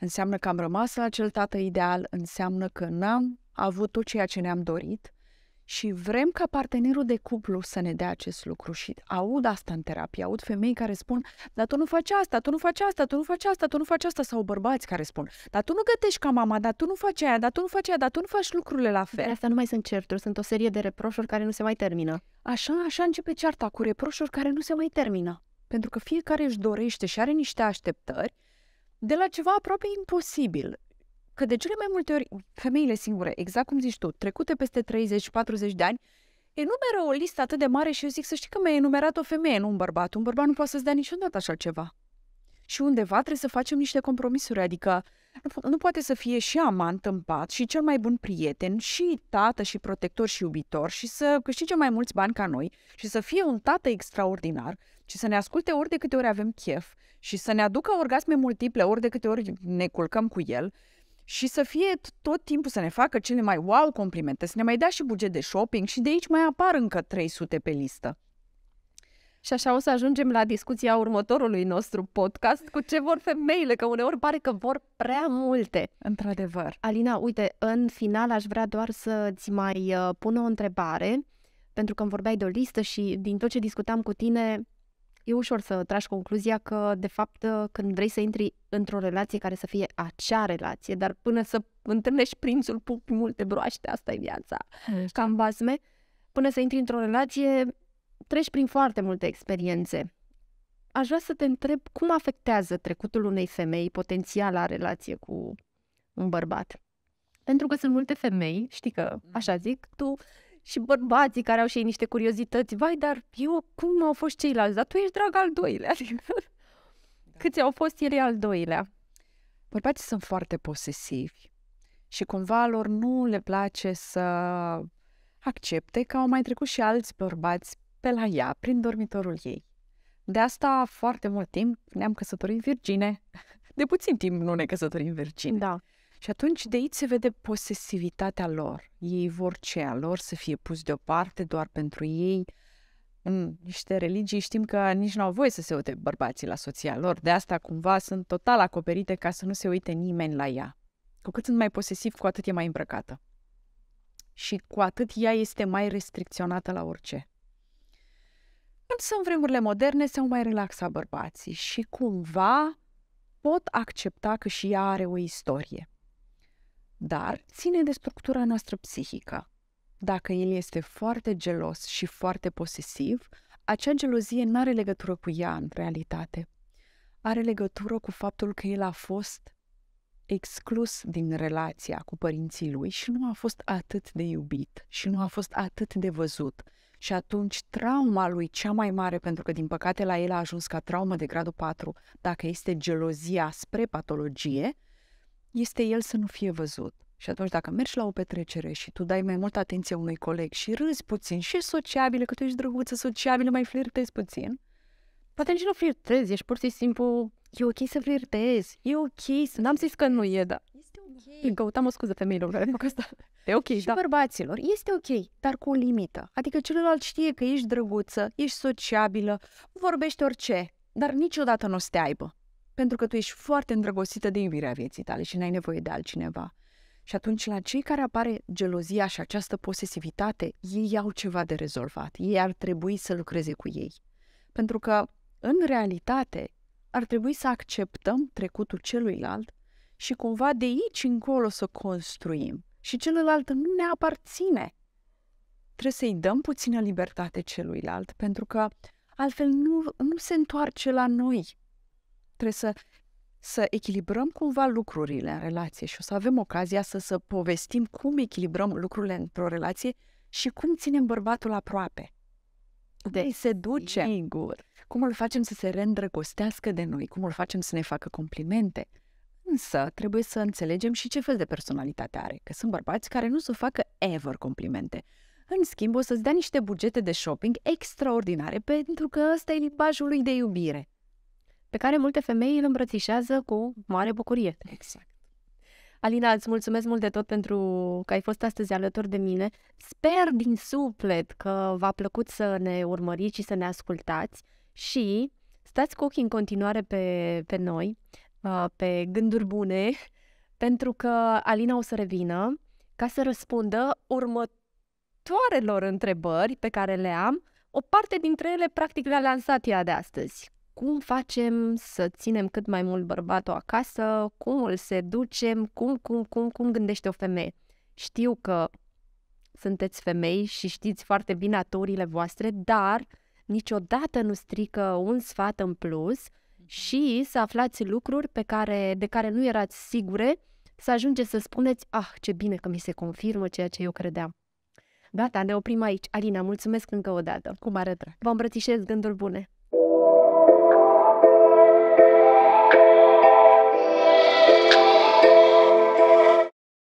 Înseamnă că am rămas la acel tată ideal, înseamnă că n-am avut tot ceea ce ne-am dorit și vrem ca partenerul de cuplu să ne dea acest lucru și aud asta în terapie, aud femei care spun, dar tu nu faci asta, tu nu faci asta, tu nu faci asta, tu nu faci asta, sau bărbați care spun, dar tu nu gătești ca mama, dar tu nu faci aia, dar tu nu faci aia, dar tu nu faci lucrurile la fel. De asta nu mai sunt certuri, sunt o serie de reproșuri care nu se mai termină. Așa, așa începe cearta cu reproșuri care nu se mai termină. Pentru că fiecare își dorește și are niște așteptări de la ceva aproape imposibil că de cele mai multe ori femeile singure, exact cum zici tu, trecute peste 30-40 de ani, enumeră o listă atât de mare și eu zic să știi că mi-a enumerat o femeie, nu un bărbat. Un bărbat nu poate să-ți dea niciodată așa ceva. Și undeva trebuie să facem niște compromisuri, adică nu, poate să fie și amant în pat și cel mai bun prieten și tată și protector și iubitor și să câștige mai mulți bani ca noi și să fie un tată extraordinar și să ne asculte ori de câte ori avem chef și să ne aducă orgasme multiple ori de câte ori ne culcăm cu el și să fie tot timpul să ne facă cele mai wow complimente, să ne mai dea și buget de shopping și de aici mai apar încă 300 pe listă. Și așa o să ajungem la discuția următorului nostru podcast cu ce vor femeile, că uneori pare că vor prea multe. Într-adevăr. Alina, uite, în final aș vrea doar să-ți mai uh, pun o întrebare, pentru că îmi vorbeai de o listă și din tot ce discutam cu tine, e ușor să tragi concluzia că, de fapt, când vrei să intri într-o relație care să fie acea relație, dar până să întâlnești prințul pupi multe broaște, asta e viața, Ești. cam basme, până să intri într-o relație, treci prin foarte multe experiențe. Aș vrea să te întreb cum afectează trecutul unei femei potențiala relație cu un bărbat. Pentru că sunt multe femei, știi că, mm. așa zic, tu și bărbații care au și ei niște curiozități. Vai, dar eu cum au fost ceilalți? Dar tu ești drag al doilea. da. Câți au fost ele al doilea? Bărbații sunt foarte posesivi și cumva lor nu le place să accepte că au mai trecut și alți bărbați pe la ea, prin dormitorul ei. De asta, foarte mult timp, ne-am căsătorit virgine. De puțin timp nu ne căsătorim virgine. Da. Și atunci de aici se vede posesivitatea lor. Ei vor ce a lor să fie pus deoparte doar pentru ei. În niște religii știm că nici nu au voie să se uite bărbații la soția lor, de asta cumva sunt total acoperite ca să nu se uite nimeni la ea. Cu cât sunt mai posesiv, cu atât e mai îmbrăcată. Și cu atât ea este mai restricționată la orice. Însă în vremurile moderne s-au mai relaxat bărbații și cumva pot accepta că și ea are o istorie dar ține de structura noastră psihică. Dacă el este foarte gelos și foarte posesiv, acea gelozie nu are legătură cu ea în realitate. Are legătură cu faptul că el a fost exclus din relația cu părinții lui și nu a fost atât de iubit și nu a fost atât de văzut. Și atunci trauma lui cea mai mare, pentru că din păcate la el a ajuns ca traumă de gradul 4, dacă este gelozia spre patologie, este el să nu fie văzut. Și atunci dacă mergi la o petrecere și tu dai mai multă atenție unui coleg și râzi puțin și sociabilă, că tu ești drăguță, sociabilă, mai flirtezi puțin, poate nici nu flirtezi, ești pur și simplu, e ok să flirtezi, e ok să... N-am zis că nu e, da. Este ok. Îmi căutam o scuză femeilor care fac asta. E ok, și da. bărbaților, este ok, dar cu o limită. Adică celălalt știe că ești drăguță, ești sociabilă, vorbești orice, dar niciodată nu o să te aibă pentru că tu ești foarte îndrăgostită de iubirea vieții tale și n-ai nevoie de altcineva. Și atunci la cei care apare gelozia și această posesivitate, ei au ceva de rezolvat. Ei ar trebui să lucreze cu ei. Pentru că, în realitate, ar trebui să acceptăm trecutul celuilalt și cumva de aici încolo să construim. Și celălalt nu ne aparține. Trebuie să-i dăm puțină libertate celuilalt, pentru că altfel nu, nu se întoarce la noi trebuie să, să echilibrăm cumva lucrurile în relație și o să avem ocazia să, să povestim cum echilibrăm lucrurile într-o relație și cum ținem bărbatul aproape. De cum se duce. Sigur. Cum îl facem să se reîndrăgostească de noi, cum îl facem să ne facă complimente. Însă trebuie să înțelegem și ce fel de personalitate are, că sunt bărbați care nu să facă ever complimente. În schimb, o să-ți dea niște bugete de shopping extraordinare pentru că ăsta e limbajul lui de iubire pe care multe femei îl îmbrățișează cu mare bucurie. Exact. Alina, îți mulțumesc mult de tot pentru că ai fost astăzi alături de mine. Sper din suflet că v-a plăcut să ne urmăriți și să ne ascultați și stați cu ochii în continuare pe, pe noi, uh, pe gânduri bune, pentru că Alina o să revină ca să răspundă următoarelor întrebări pe care le am. O parte dintre ele, practic, le-a lansat ea de astăzi cum facem să ținem cât mai mult bărbatul acasă, cum îl seducem, cum, cum, cum, cum gândește o femeie. Știu că sunteți femei și știți foarte bine atorile voastre, dar niciodată nu strică un sfat în plus mhm. și să aflați lucruri pe care, de care nu erați sigure, să ajungeți să spuneți, ah, ce bine că mi se confirmă ceea ce eu credeam. Gata, ne oprim aici. Alina, mulțumesc încă o dată. Cu mare drag. Vă îmbrățișez gânduri bune.